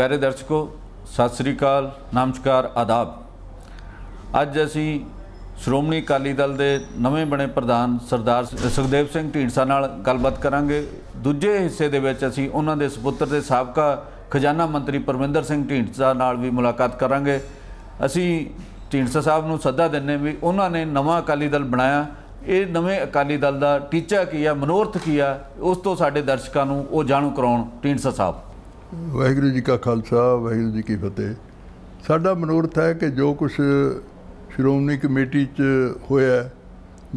ਪਿਆਰੇ ਦਰਸ਼ਕੋ ਸਤਿ ਸ੍ਰੀ ਅਕਾਲ ਨਮਸਕਾਰ ਆਦਾਬ ਅੱਜ ਅਸੀਂ ਸ਼੍ਰੋਮਣੀ ਅਕਾਲੀ ਦਲ ਦੇ ਨਵੇਂ ਬਣੇ ਪ੍ਰਧਾਨ ਸਰਦਾਰ ਸੁਖਦੇਵ ਸਿੰਘ ਢੀਂਡਸਾ ਨਾਲ ਗੱਲਬਾਤ ਕਰਾਂਗੇ ਦੂਜੇ ਹਿੱਸੇ ਦੇ ਵਿੱਚ ਅਸੀਂ ਉਹਨਾਂ ਦੇ ਸੁਪੁੱਤਰ ਦੇ ਸਾਬਕਾ ਖਜ਼ਾਨਾ ਮੰਤਰੀ ਪਰਮਿੰਦਰ ਸਿੰਘ ਢੀਂਡਸਾ ਨਾਲ ਵੀ ਮੁਲਾਕਾਤ ਕਰਾਂਗੇ ਅਸੀਂ ਢੀਂਡਸਾ ਸਾਹਿਬ ਨੂੰ ਸੱਦਾ ਦਿੰਨੇ ਵੀ ਉਹਨਾਂ ਨੇ ਨਵਾਂ ਅਕਾਲੀ ਦਲ ਬਣਾਇਆ ਇਹ ਨਵੇਂ ਅਕਾਲੀ ਦਲ ਦਾ ਟੀਚਾ ਕੀ ਹੈ ਮਨੋਰਥ ਕੀ ਹੈ ਉਸ ਤੋਂ ਸਾਡੇ ਦਰਸ਼ਕਾਂ ਨੂੰ ਉਹ ਜਾਣੂ ਕਰਾਉਣ ਢੀਂਡਸਾ ਸਾਹਿਬ ਵਾਹਿਗੁਰੂ ਜੀ ਕਾ ਖਾਲਸਾ ਵਾਹਿਗੁਰੂ ਜੀ ਕੀ ਫਤਿਹ ਸਾਡਾ ਮਨੋਰਥ ਹੈ ਕਿ ਜੋ ਕੁਝ ਸ਼੍ਰੋਮਣੀ ਕਮੇਟੀ 'ਚ ਹੋਇਆ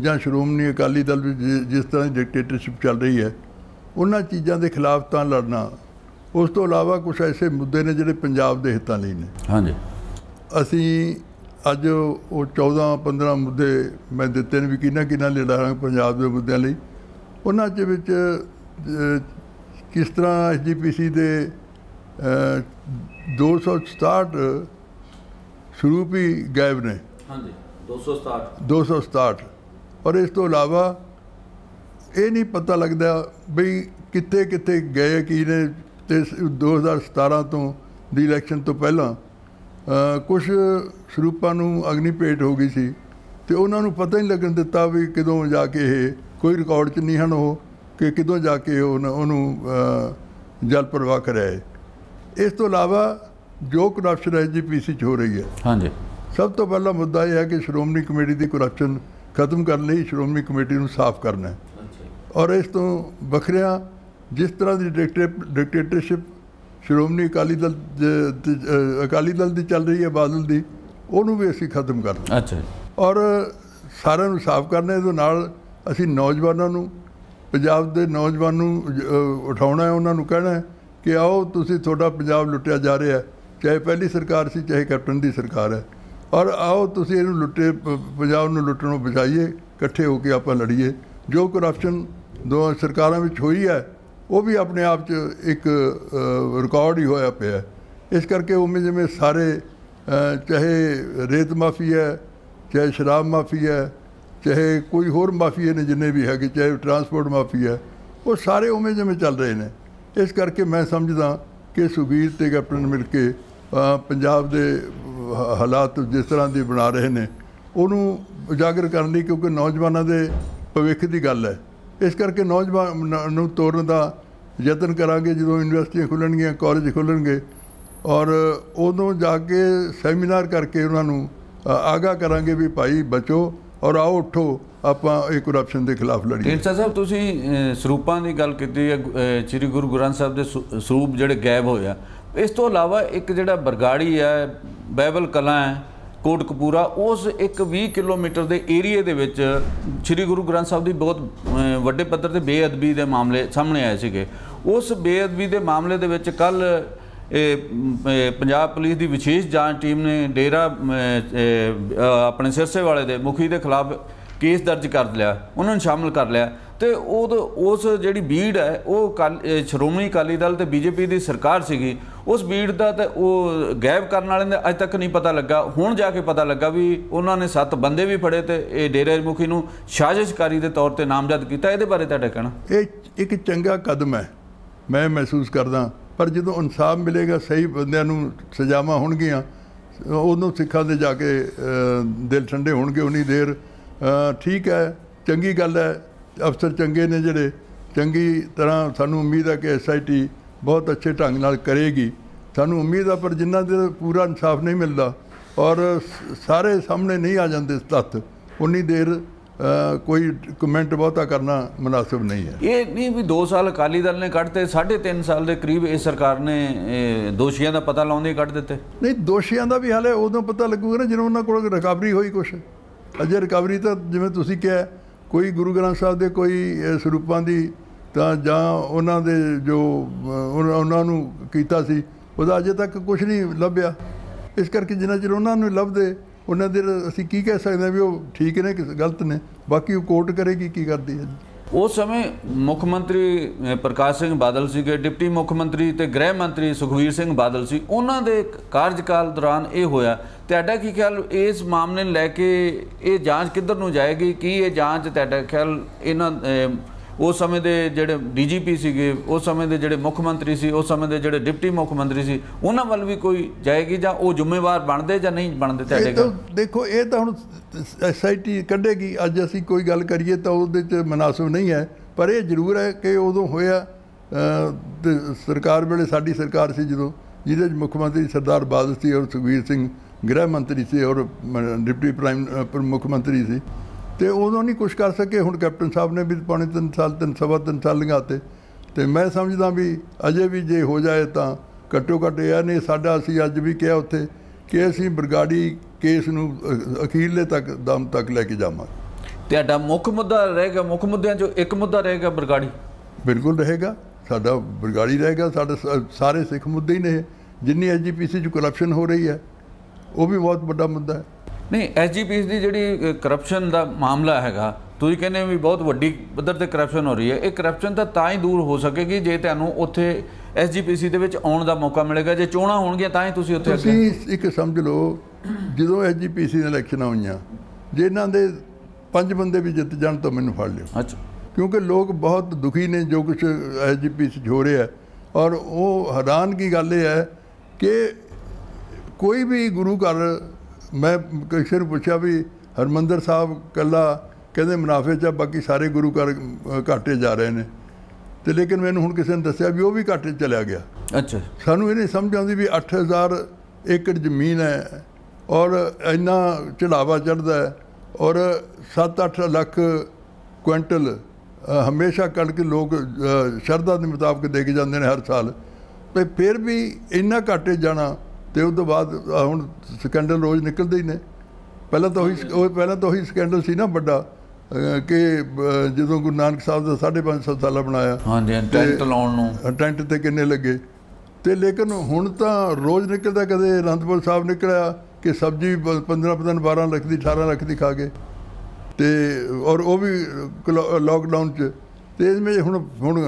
ਜਾਂ ਸ਼੍ਰੋਮਣੀ ਅਕਾਲੀ ਦਲ ਵਿੱਚ ਜਿਸ ਤਰ੍ਹਾਂ ਦੀ ਡਿਕਟੇਟਰਸ਼ਿਪ ਚੱਲ ਰਹੀ ਹੈ ਉਹਨਾਂ ਚੀਜ਼ਾਂ ਦੇ ਖਿਲਾਫ ਤਾਂ ਲੜਨਾ ਉਸ ਤੋਂ ਇਲਾਵਾ ਕੁਝ ਐਸੇ ਮੁੱਦੇ ਨੇ ਜਿਹੜੇ ਪੰਜਾਬ ਦੇ ਹਿੱਤਾਂ ਲਈ ਨੇ ਹਾਂਜੀ ਅਸੀਂ ਅੱਜ ਉਹ 14 15 ਮੁੱਦੇ ਮੈਂ ਦਿੱਤੇ ਨੇ ਵੀ ਕਿੰਨਾ ਕਿੰਨਾ ਲੜਾਂਗੇ ਪੰਜਾਬ ਦੇ ਮੁੱਦਿਆਂ ਲਈ ਉਹਨਾਂ ਦੇ ਵਿੱਚ ਕਿਸ ਤਰ੍ਹਾਂ ਐਸਜੀਪੀਸੀ ਦੇ 267 ਸ਼ਰੂਪੀ ਗਾਇਬ ਨੇ ਹਾਂਜੀ 267 267 ਔਰ ਇਸ ਤੋਂ ਇਲਾਵਾ ਇਹ ਨਹੀਂ ਪਤਾ ਲੱਗਦਾ ਵੀ ਕਿੱਥੇ ਕਿੱਥੇ ਗਏ ਕੀ ਨੇ ਤੇ 2017 ਤੋਂ ਦੀ ਇਲੈਕਸ਼ਨ ਤੋਂ ਪਹਿਲਾਂ ਕੁਝ ਸਰੂਪਾਂ ਨੂੰ ਅਗਨੀ ਭੇਟ ਹੋ ਗਈ ਸੀ ਤੇ ਉਹਨਾਂ ਨੂੰ ਪਤਾ ਹੀ ਨਹੀਂ ਲੱਗਣ ਦਿੱਤਾ ਵੀ ਕਿਦੋਂ ਜਾ ਕੇ ਇਹ ਕੋਈ ਰਿਕਾਰਡ 'ਚ ਨਹੀਂ ਹਨ ਉਹ ਕਿ ਕਿਦੋਂ ਜਾ ਕੇ ਉਹਨੂੰ ਜਲ ਪ੍ਰਵਾਹ ਕਰਿਆ ਇਸ ਤੋਂ ਇਲਾਵਾ ਜੋ ਕਰਪਸ਼ਨ ਐਜੀਪੀਸੀ 'ਚ ਹੋ ਰਹੀ ਹੈ ਹਾਂਜੀ ਸਭ ਤੋਂ ਪਹਿਲਾ ਮੁੱਦਾ ਇਹ ਹੈ ਕਿ ਸ਼੍ਰੋਮਣੀ ਕਮੇਟੀ ਦੀ ਕਰਪਸ਼ਨ ਖਤਮ ਕਰਨ ਲਈ ਸ਼੍ਰੋਮਣੀ ਕਮੇਟੀ ਨੂੰ ਸਾਫ਼ ਕਰਨਾ ਹੈ ਔਰ ਇਸ ਤੋਂ ਵੱਖਰਿਆਂ ਜਿਸ ਤਰ੍ਹਾਂ ਦੀ ਡਿਕਟੇਟਰਸ਼ਿਪ ਸ਼੍ਰੋਮਣੀ ਅਕਾਲੀ ਦਲ ਅਕਾਲੀ ਦਲ ਦੀ ਚੱਲ ਰਹੀ ਹੈ ਬਾਦਲ ਦੀ ਉਹਨੂੰ ਵੀ ਅਸੀਂ ਖਤਮ ਕਰਨਾ ਅੱਛਾ ਔਰ ਸਾਰਿਆਂ ਨੂੰ ਸਾਫ਼ ਕਰਨਾ ਇਹਦੇ ਨਾਲ ਅਸੀਂ ਨੌਜਵਾਨਾਂ ਨੂੰ ਪੰਜਾਬ ਦੇ ਨੌਜਵਾਨ ਨੂੰ ਉਠਾਉਣਾ ਹੈ ਉਹਨਾਂ ਨੂੰ ਕਹਿਣਾ ਹੈ ਕਿ ਆਓ ਤੁਸੀਂ ਤੁਹਾਡਾ ਪੰਜਾਬ ਲੁੱਟਿਆ ਜਾ ਰਿਹਾ ਹੈ ਚਾਹੇ ਪਹਿਲੀ ਸਰਕਾਰ ਸੀ ਚਾਹੇ ਕੈਪਟਨ ਦੀ ਸਰਕਾਰ ਹੈ ਔਰ ਆਓ ਤੁਸੀਂ ਇਹਨੂੰ ਲੁੱਟੇ ਪੰਜਾਬ ਨੂੰ ਲੁੱਟਣੋਂ ਬਚਾਈਏ ਇਕੱਠੇ ਹੋ ਕੇ ਆਪਾਂ ਲੜੀਏ ਜੋ ਕਰਪਸ਼ਨ ਦੋ ਸਰਕਾਰਾਂ ਵਿੱਚ ਹੋਈ ਹੈ ਉਹ ਵੀ ਆਪਣੇ ਆਪ 'ਚ ਇੱਕ ਰਿਕਾਰਡ ਹੀ ਹੋਇਆ ਪਿਆ ਇਸ ਕਰਕੇ ਉਵੇਂ ਜਿਵੇਂ ਸਾਰੇ ਚਾਹੇ ਰੇਤ ਮਾਫੀ ਹੈ ਚਾਹੇ ਸ਼ਰਾਬ ਮਾਫੀ ਹੈ ਚਾਹੇ ਕੋਈ ਹੋਰ ਮਾਫੀ ਨੇ ਜਿੰਨੇ ਵੀ ਹੈਗੇ ਚਾਹੇ ਟਰਾਂਸਪੋਰਟ ਮਾਫੀ ਹੈ ਉਹ ਸਾਰੇ ਉਵੇਂ ਜਿਵੇਂ ਚੱਲ ਰਹੇ ਨੇ ਇਸ ਕਰਕੇ ਮੈਂ ਸਮਝਦਾ ਕਿ ਸੁਬੀਰ ਤੇ ਕੈਪਟਨ ਮਿਲ ਕੇ ਪੰਜਾਬ ਦੇ ਹਾਲਾਤ ਜਿਸ ਤਰ੍ਹਾਂ ਦੇ ਬਣਾ ਰਹੇ ਨੇ ਉਹਨੂੰ ਉਜਾਗਰ ਕਰਨ ਲਈ ਕਿਉਂਕਿ ਨੌਜਵਾਨਾਂ ਦੇ ਭਵਿੱਖ ਦੀ ਗੱਲ ਹੈ ਇਸ ਕਰਕੇ ਨੌਜਵਾਨ ਨੂੰ ਤੋੜਨ ਦਾ ਯਤਨ ਕਰਾਂਗੇ ਜਦੋਂ ਯੂਨੀਵਰਸਿਟੀਆਂ ਖੁੱਲਣਗੀਆਂ ਕਾਲਜ ਖੁੱਲਣਗੇ ਔਰ ਉਦੋਂ ਜਾ ਕੇ ਸੈਮੀਨਾਰ ਕਰਕੇ ਉਹਨਾਂ ਨੂੰ ਆਗਾ ਕਰਾਂਗੇ ਵੀ ਭਾਈ ਬਚੋ ਔਰ ਆਓ ਉਠੋ ਆਪਾਂ ਇਹ ਕਰਪਸ਼ਨ ਦੇ ਖਿਲਾਫ ਲੜੀਏ ਹੈ ਸਾਹਿਬ ਤੁਸੀਂ ਸਰੂਪਾਂ ਦੀ ਗੱਲ ਕੀਤੀ ਹੈ ਚਿਰੀ ਗੁਰੂ ਗ੍ਰੰਥ ਸਾਹਿਬ ਦੇ ਸਰੂਪ ਜਿਹੜੇ ਗਾਇਬ ਹੋਏ ਆ ਇਸ ਤੋਂ ਇਲਾਵਾ ਇੱਕ ਜਿਹੜਾ ਬਰਗਾੜੀ ਹੈ ਬਾਈਬਲ ਕਲਾ ਹੈ ਕੋਟਕਪੂਰਾ ਉਸ ਇੱਕ 20 ਕਿਲੋਮੀਟਰ ਦੇ ਏਰੀਏ ਦੇ ਵਿੱਚ ਸ੍ਰੀ ਗੁਰੂ ਗ੍ਰੰਥ ਸਾਹਿਬ ਦੀ ਬਹੁਤ ਵੱਡੇ ਪੱਧਰ ਤੇ ਬੇਅਦਬੀ ਦੇ ਮਾਮਲੇ ਸਾਹਮਣੇ ਆਏ ਸੀਗੇ ਉਸ ਬੇਅਦਬੀ ਦੇ ਮਾਮਲੇ ਦੇ ਵਿੱਚ ਕੱਲ ਇਹ ਪੰਜਾਬ ਪੁਲਿਸ ਦੀ ਵਿਸ਼ੇਸ਼ ਜਾਂਚ ਟੀਮ ਨੇ ਡੇਰਾ ਆਪਣੇ ਸਿਰਸੇ ਵਾਲੇ ਦੇ ਮੁਖੀ ਦੇ ਖਿਲਾਫ ਕੇਸ ਦਰਜ ਕਰ ਲਿਆ ਉਹਨਾਂ ਨੂੰ ਸ਼ਾਮਲ ਕਰ ਲਿਆ ਤੇ ਉਹ ਉਸ ਜਿਹੜੀ ਬੀੜ ਹੈ ਉਹ ਸ਼੍ਰੋਮਣੀ ਅਕਾਲੀ ਦਲ ਤੇ ਬੀਜੇਪੀ ਦੀ ਸਰਕਾਰ ਸੀਗੀ ਉਸ ਬੀੜ ਦਾ ਤੇ ਉਹ ਗਾਇਬ ਕਰਨ ਵਾਲੇ ਦਾ ਅਜੇ ਤੱਕ ਨਹੀਂ ਪਤਾ ਲੱਗਾ ਹੁਣ ਜਾ ਕੇ ਪਤਾ ਲੱਗਾ ਵੀ ਉਹਨਾਂ ਨੇ ਸੱਤ ਬੰਦੇ ਵੀ ਫੜੇ ਤੇ ਇਹ ਡੇਰੇ ਮੁਖੀ ਨੂੰ ਸਾਜ਼ਿਸ਼ਕਾਰੀ ਦੇ ਤੌਰ ਤੇ ਨਾਮਜ਼ਦ ਕੀਤਾ ਇਹਦੇ ਬਾਰੇ ਤੁਹਾਡਾ ਕਹਿਣਾ ਇਹ ਇੱਕ ਚੰਗਾ ਕਦਮ ਹੈ ਮੈਂ ਮਹਿਸੂਸ ਕਰਦਾ ਪਰ ਜਦੋਂ ਇਨਸਾਫ ਮਿਲੇਗਾ ਸਹੀ ਬੰਦਿਆਂ ਨੂੰ ਸਜ਼ਾਵਾਂ ਹੋਣਗੀਆਂ ਉਹਨੂੰ ਸਿੱਖਾਂ ਦੇ ਜਾ ਕੇ ਦਿਲ ਠੰਡੇ ਹੋਣਗੇ ਉਨੀ ਦੇਰ ਠੀਕ ਹੈ ਚੰਗੀ ਗੱਲ ਹੈ ਅਫਸਰ ਚੰਗੇ ਨੇ ਜਿਹੜੇ ਚੰਗੀ ਤਰ੍ਹਾਂ ਸਾਨੂੰ ਉਮੀਦ ਹੈ ਕਿ ਐਸਆਈਟੀ ਬਹੁਤ ਅੱਛੇ ਢੰਗ ਨਾਲ ਕਰੇਗੀ ਸਾਨੂੰ ਉਮੀਦ ਆ ਪਰ ਜਿੰਨਾ ਦੇ ਪੂਰਾ ਇਨਸਾਫ ਨਹੀਂ ਮਿਲਦਾ ਔਰ ਸਾਰੇ ਸਾਹਮਣੇ ਨਹੀਂ ਆ ਜਾਂਦੇ ਤੱਤ ਉਨੀ ਦੇਰ ਕੋਈ ਕਮੈਂਟ ਬਹੁਤਾ ਕਰਨਾ ਮناسب ਨਹੀਂ ਹੈ ਇਹ ਨਹੀਂ ਵੀ 2 ਸਾਲ ਅਕਾਲੀ ਦਲ ਨੇ ਕੱਢਤੇ 3.5 ਸਾਲ ਦੇ ਕਰੀਬ ਇਹ ਸਰਕਾਰ ਨੇ ਦੋਸ਼ੀਆਂ ਦਾ ਪਤਾ ਲਾਉਂਦੇ ਕੱਢ ਦਿੱਤੇ ਨਹੀਂ ਦੋਸ਼ੀਆਂ ਦਾ ਵੀ ਹਾਲੇ ਉਦੋਂ ਪਤਾ ਲੱਗੂਗਾ ਨਾ ਜਦੋਂ ਉਹਨਾਂ ਕੋਲ ਰਿਕਵਰੀ ਹੋਈ ਕੁਛ ਅਜੇ ਰਿਕਵਰੀ ਤਾਂ ਜਿਵੇਂ ਤੁਸੀਂ ਕਿਹਾ ਕੋਈ ਗੁਰੂ ਗ੍ਰੰਥ ਸਾਹਿਬ ਦੇ ਕੋਈ ਸਰੂਪਾਂ ਦੀ ਤਾਂ ਜਾਂ ਉਹਨਾਂ ਦੇ ਜੋ ਉਹਨਾਂ ਨੂੰ ਕੀਤਾ ਸੀ ਉਹਦਾ ਅਜੇ ਤੱਕ ਕੁਝ ਨਹੀਂ ਲੱਭਿਆ ਇਸ ਕਰਕੇ ਜਿੰਨਾ ਚਿਰ ਉਹਨਾਂ ਨੂੰ ਲੱਭਦੇ ਉਹਨਾਂ ਦੇ ਅਸੀਂ ਕੀ ਕਹਿ ਸਕਦੇ ਆ ਵੀ ਉਹ ਠੀਕ ਨੇ ਕਿ ਗਲਤ ਨੇ ਬਾਕੀ ਉਹ ਕੋਰਟ ਕਰੇਗੀ ਕੀ ਕਰਦੀ ਹੈ ਉਸ ਸਮੇਂ ਮੁੱਖ ਮੰਤਰੀ ਪ੍ਰਕਾਸ਼ ਸਿੰਘ ਬਾਦਲ ਸੀਗੇ ਡਿਪਟੀ ਮੁੱਖ ਮੰਤਰੀ ਤੇ ਗ੍ਰਹਿ ਮੰਤਰੀ ਸੁਖਵੀਰ ਸਿੰਘ ਬਾਦਲ ਸੀ ਉਹਨਾਂ ਦੇ ਕਾਰਜਕਾਲ ਦੌਰਾਨ ਇਹ ਹੋਇਆ ਤੁਹਾਡਾ ਕੀ ਖਿਆਲ ਇਸ ਮਾਮਲੇ ਨੂੰ ਲੈ ਕੇ ਇਹ ਜਾਂਚ ਕਿੱਧਰ ਨੂੰ ਜਾਏਗੀ ਕੀ ਇਹ ਜਾਂਚ ਤੁਹਾਡਾ ਖਿਆਲ ਇਹਨਾਂ ਉਸ ਸਮੇਂ ਦੇ ਜਿਹੜੇ ਡੀਜੀਪੀ ਸੀਗੇ ਉਸ ਸਮੇਂ ਦੇ ਜਿਹੜੇ ਮੁੱਖ ਮੰਤਰੀ ਸੀ ਉਸ ਸਮੇਂ ਦੇ ਜਿਹੜੇ ਡਿਪਟੀ ਮੁੱਖ ਮੰਤਰੀ ਸੀ ਉਹਨਾਂ ਵੱਲ ਵੀ ਕੋਈ ਜਾਏਗੀ ਜਾਂ ਉਹ ਜ਼ਿੰਮੇਵਾਰ ਬਣਦੇ ਜਾਂ ਨਹੀਂ ਬਣਦੇ ਤੁਹਾਡੇ ਕੋਲ ਦੇਖੋ ਇਹ ਤਾਂ ਹੁਣ ਐਸਆਈਟੀ ਕੱਢੇਗੀ ਅੱਜ ਅਸੀਂ ਕੋਈ ਗੱਲ ਕਰੀਏ ਤਾਂ ਉਹਦੇ 'ਚ ਮناسب ਨਹੀਂ ਹੈ ਪਰ ਇਹ ਜ਼ਰੂਰ ਹੈ ਕਿ ਉਦੋਂ ਹੋਇਆ ਸਰਕਾਰ ਵੇਲੇ ਸਾਡੀ ਸਰਕਾਰ ਸੀ ਜਦੋਂ ਜਿਹਦੇ ਵਿੱਚ ਮੁੱਖ ਮੰਤਰੀ ਸਰਦਾਰ ਬਾਦਲ ਸੀ ਔਰ ਸੁਖਵੀਰ ਸਿੰਘ ਗ੍ਰਹਿ ਮੰਤਰੀ ਸੀ ਔਰ ਡਿਪਟੀ ਪ੍ਰਾਈਮ ਮੁੱਖ ਮੰਤਰੀ ਸੀ ਤੇ ਉਦੋਂ ਨਹੀਂ ਕੁਝ ਕਰ ਸਕੇ ਹੁਣ ਕੈਪਟਨ ਸਾਹਿਬ ਨੇ ਵੀ ਪਾਣੀ ਤਿੰਨ ਸਾਲ ਤਿੰਨ ਸਵਾ ਤਿੰਨ ਸਾਲ ਲਗਾਤੇ ਤੇ ਮੈਂ ਸਮਝਦਾ ਵੀ ਅਜੇ ਵੀ ਜੇ ਹੋ ਜਾਏ ਤਾਂ ਘੱਟੋ ਘੱਟ ਇਹ ਨਹੀਂ ਸਾਡਾ ਅਸੀਂ ਅੱਜ ਵੀ ਕਿਹਾ ਉੱਥੇ ਕਿ ਅਸੀਂ ਬਰਗਾੜੀ ਕੇਸ ਨੂੰ ਅਖੀਰਲੇ ਤੱਕ ਦਮ ਤੱਕ ਲੈ ਕੇ ਜਾਵਾਂਗੇ ਤੁਹਾਡਾ ਮੁੱਖ ਮੁੱਦਾ ਰਹੇਗਾ ਮੁੱਖ ਮੁੱਦਿਆਂ ਚੋਂ ਇੱਕ ਮੁੱਦਾ ਰਹੇਗਾ ਬਰਗਾੜੀ ਬਿਲਕੁਲ ਰਹੇਗਾ ਸਾਡਾ ਬਰਗਾੜੀ ਰਹੇਗਾ ਸਾਡੇ ਸਾਰੇ ਸਿੱਖ ਮੁੱਦੇ ਹੀ ਨੇ ਜਿੰਨੀ ਐਜੀਪੀਸੀ ਚ ਕਰਪਸ਼ਨ ਹੋ ਰਹੀ ਹੈ ਉਹ ਵੀ ਬਹੁਤ ਵੱਡਾ ਮੁੱਦਾ ਹੈ ਨਹੀਂ ਐਸਜੀਪੀਸ ਦੀ ਜਿਹੜੀ ਕਰਪਸ਼ਨ ਦਾ ਮਾਮਲਾ ਹੈਗਾ ਤੁਸੀਂ ਕਹਿੰਦੇ ਵੀ ਬਹੁਤ ਵੱਡੀ ਪੱਧਰ ਤੇ ਕਰਪਸ਼ਨ ਹੋ ਰਹੀ ਹੈ ਇਹ ਕਰਪਸ਼ਨ ਤਾਂ ਤਾਂ ਹੀ ਦੂਰ ਹੋ ਸਕੇਗੀ ਜੇ ਤੁਹਾਨੂੰ ਉੱਥੇ ਐਸਜੀਪੀਸੀ ਦੇ ਵਿੱਚ ਆਉਣ ਦਾ ਮੌਕਾ ਮਿਲੇਗਾ ਜੇ ਚੋਣਾਂ ਹੋਣਗੀਆਂ ਤਾਂ ਹੀ ਤੁਸੀਂ ਉੱਥੇ ਤੁਸੀਂ ਇੱਕ ਸਮਝ ਲਓ ਜਦੋਂ ਐਸਜੀਪੀਸੀ ਦੇ ਇਲੈਕਸ਼ਨ ਹੋਈਆਂ ਜੇ ਇਹਨਾਂ ਦੇ ਪੰਜ ਬੰਦੇ ਵੀ ਜਿੱਤ ਜਾਣ ਤਾਂ ਮੈਨੂੰ ਫੜ ਲਿਓ ਅੱਛਾ ਕਿਉਂਕਿ ਲੋਕ ਬਹੁਤ ਦੁਖੀ ਨੇ ਜੋ ਕੁਝ ਐਸਜੀਪੀਸੀ 'ਚ ਹੋ ਰਿਹਾ ਔਰ ਉਹ ਹੈਰਾਨ ਕੀ ਗੱਲ ਇਹ ਹੈ ਕਿ ਕੋਈ ਵੀ ਗੁਰੂ ਘਰ ਮੈਂ ਕਿਸੇ ਨੂੰ ਪੁੱਛਿਆ ਵੀ ਹਰਮੰਦਰ ਸਾਹਿਬ ਕੱਲਾ ਕਹਿੰਦੇ ਮੁਨਾਫੇ 'ਚ ਬਾਕੀ ਸਾਰੇ ਗੁਰੂ ਘਰ ਘਾਟੇ ਜਾ ਰਹੇ ਨੇ ਤੇ ਲੇਕਿਨ ਮੈਨੂੰ ਹੁਣ ਕਿਸੇ ਨੇ ਦੱਸਿਆ ਵੀ ਉਹ ਵੀ ਘਾਟੇ ਚਲਿਆ ਗਿਆ ਅੱਛਾ ਸਾਨੂੰ ਇਹ ਨਹੀਂ ਸਮਝ ਆਉਂਦੀ ਵੀ 8000 ਏਕੜ ਜ਼ਮੀਨ ਹੈ ਔਰ ਇੰਨਾ ਚੜਾਵਾ ਚੜਦਾ ਹੈ ਔਰ 7-8 ਲੱਖ ਕੁਇੰਟਲ ਹਮੇਸ਼ਾ ਕਣਕ ਲੋਕ ਸ਼ਰਧਾ ਦੇ ਮੁਤਾਬਕ ਦੇ ਕੇ ਜਾਂਦੇ ਨੇ ਹਰ ਸਾਲ ਤੇ ਫਿਰ ਵੀ ਇੰਨਾ ਘਾਟੇ ਜਾਣਾ ਤੇ ਉਸ ਤੋਂ ਬਾਅਦ ਹੁਣ ਸਕੈਂਡਲ ਰੋਜ਼ ਨਿਕਲਦੇ ਹੀ ਨੇ ਪਹਿਲਾਂ ਤਾਂ ਉਹ ਪਹਿਲਾਂ ਤਾਂ ਉਹੀ ਸਕੈਂਡਲ ਸੀ ਨਾ ਵੱਡਾ ਕਿ ਜਦੋਂ ਗੁਰੂ ਨਾਨਕ ਸਾਹਿਬ ਦਾ 550 ਸਾਲਾ ਬਣਾਇਆ ਹਾਂਜੀ ਟੈਂਟ ਲਾਉਣ ਨੂੰ ਟੈਂਟ ਤੇ ਕਿੰਨੇ ਲੱਗੇ ਤੇ ਲੇਕਿਨ ਹੁਣ ਤਾਂ ਰੋਜ਼ ਨਿਕਲਦਾ ਕਦੇ ਅਨੰਦਪੁਰ ਸਾਹਿਬ ਨਿਕਲਿਆ ਕਿ ਸਬਜੀ 15 ਪਤਨ 12 ਲੱਖ ਦੀ 18 ਲੱਖ ਦੀ ਖਾ ਗਏ ਤੇ ਔਰ ਉਹ ਵੀ ਲਾਕਡਾਊਨ ਚ ਤੇ ਇਸ ਵਿੱਚ ਹੁਣ ਹੁਣ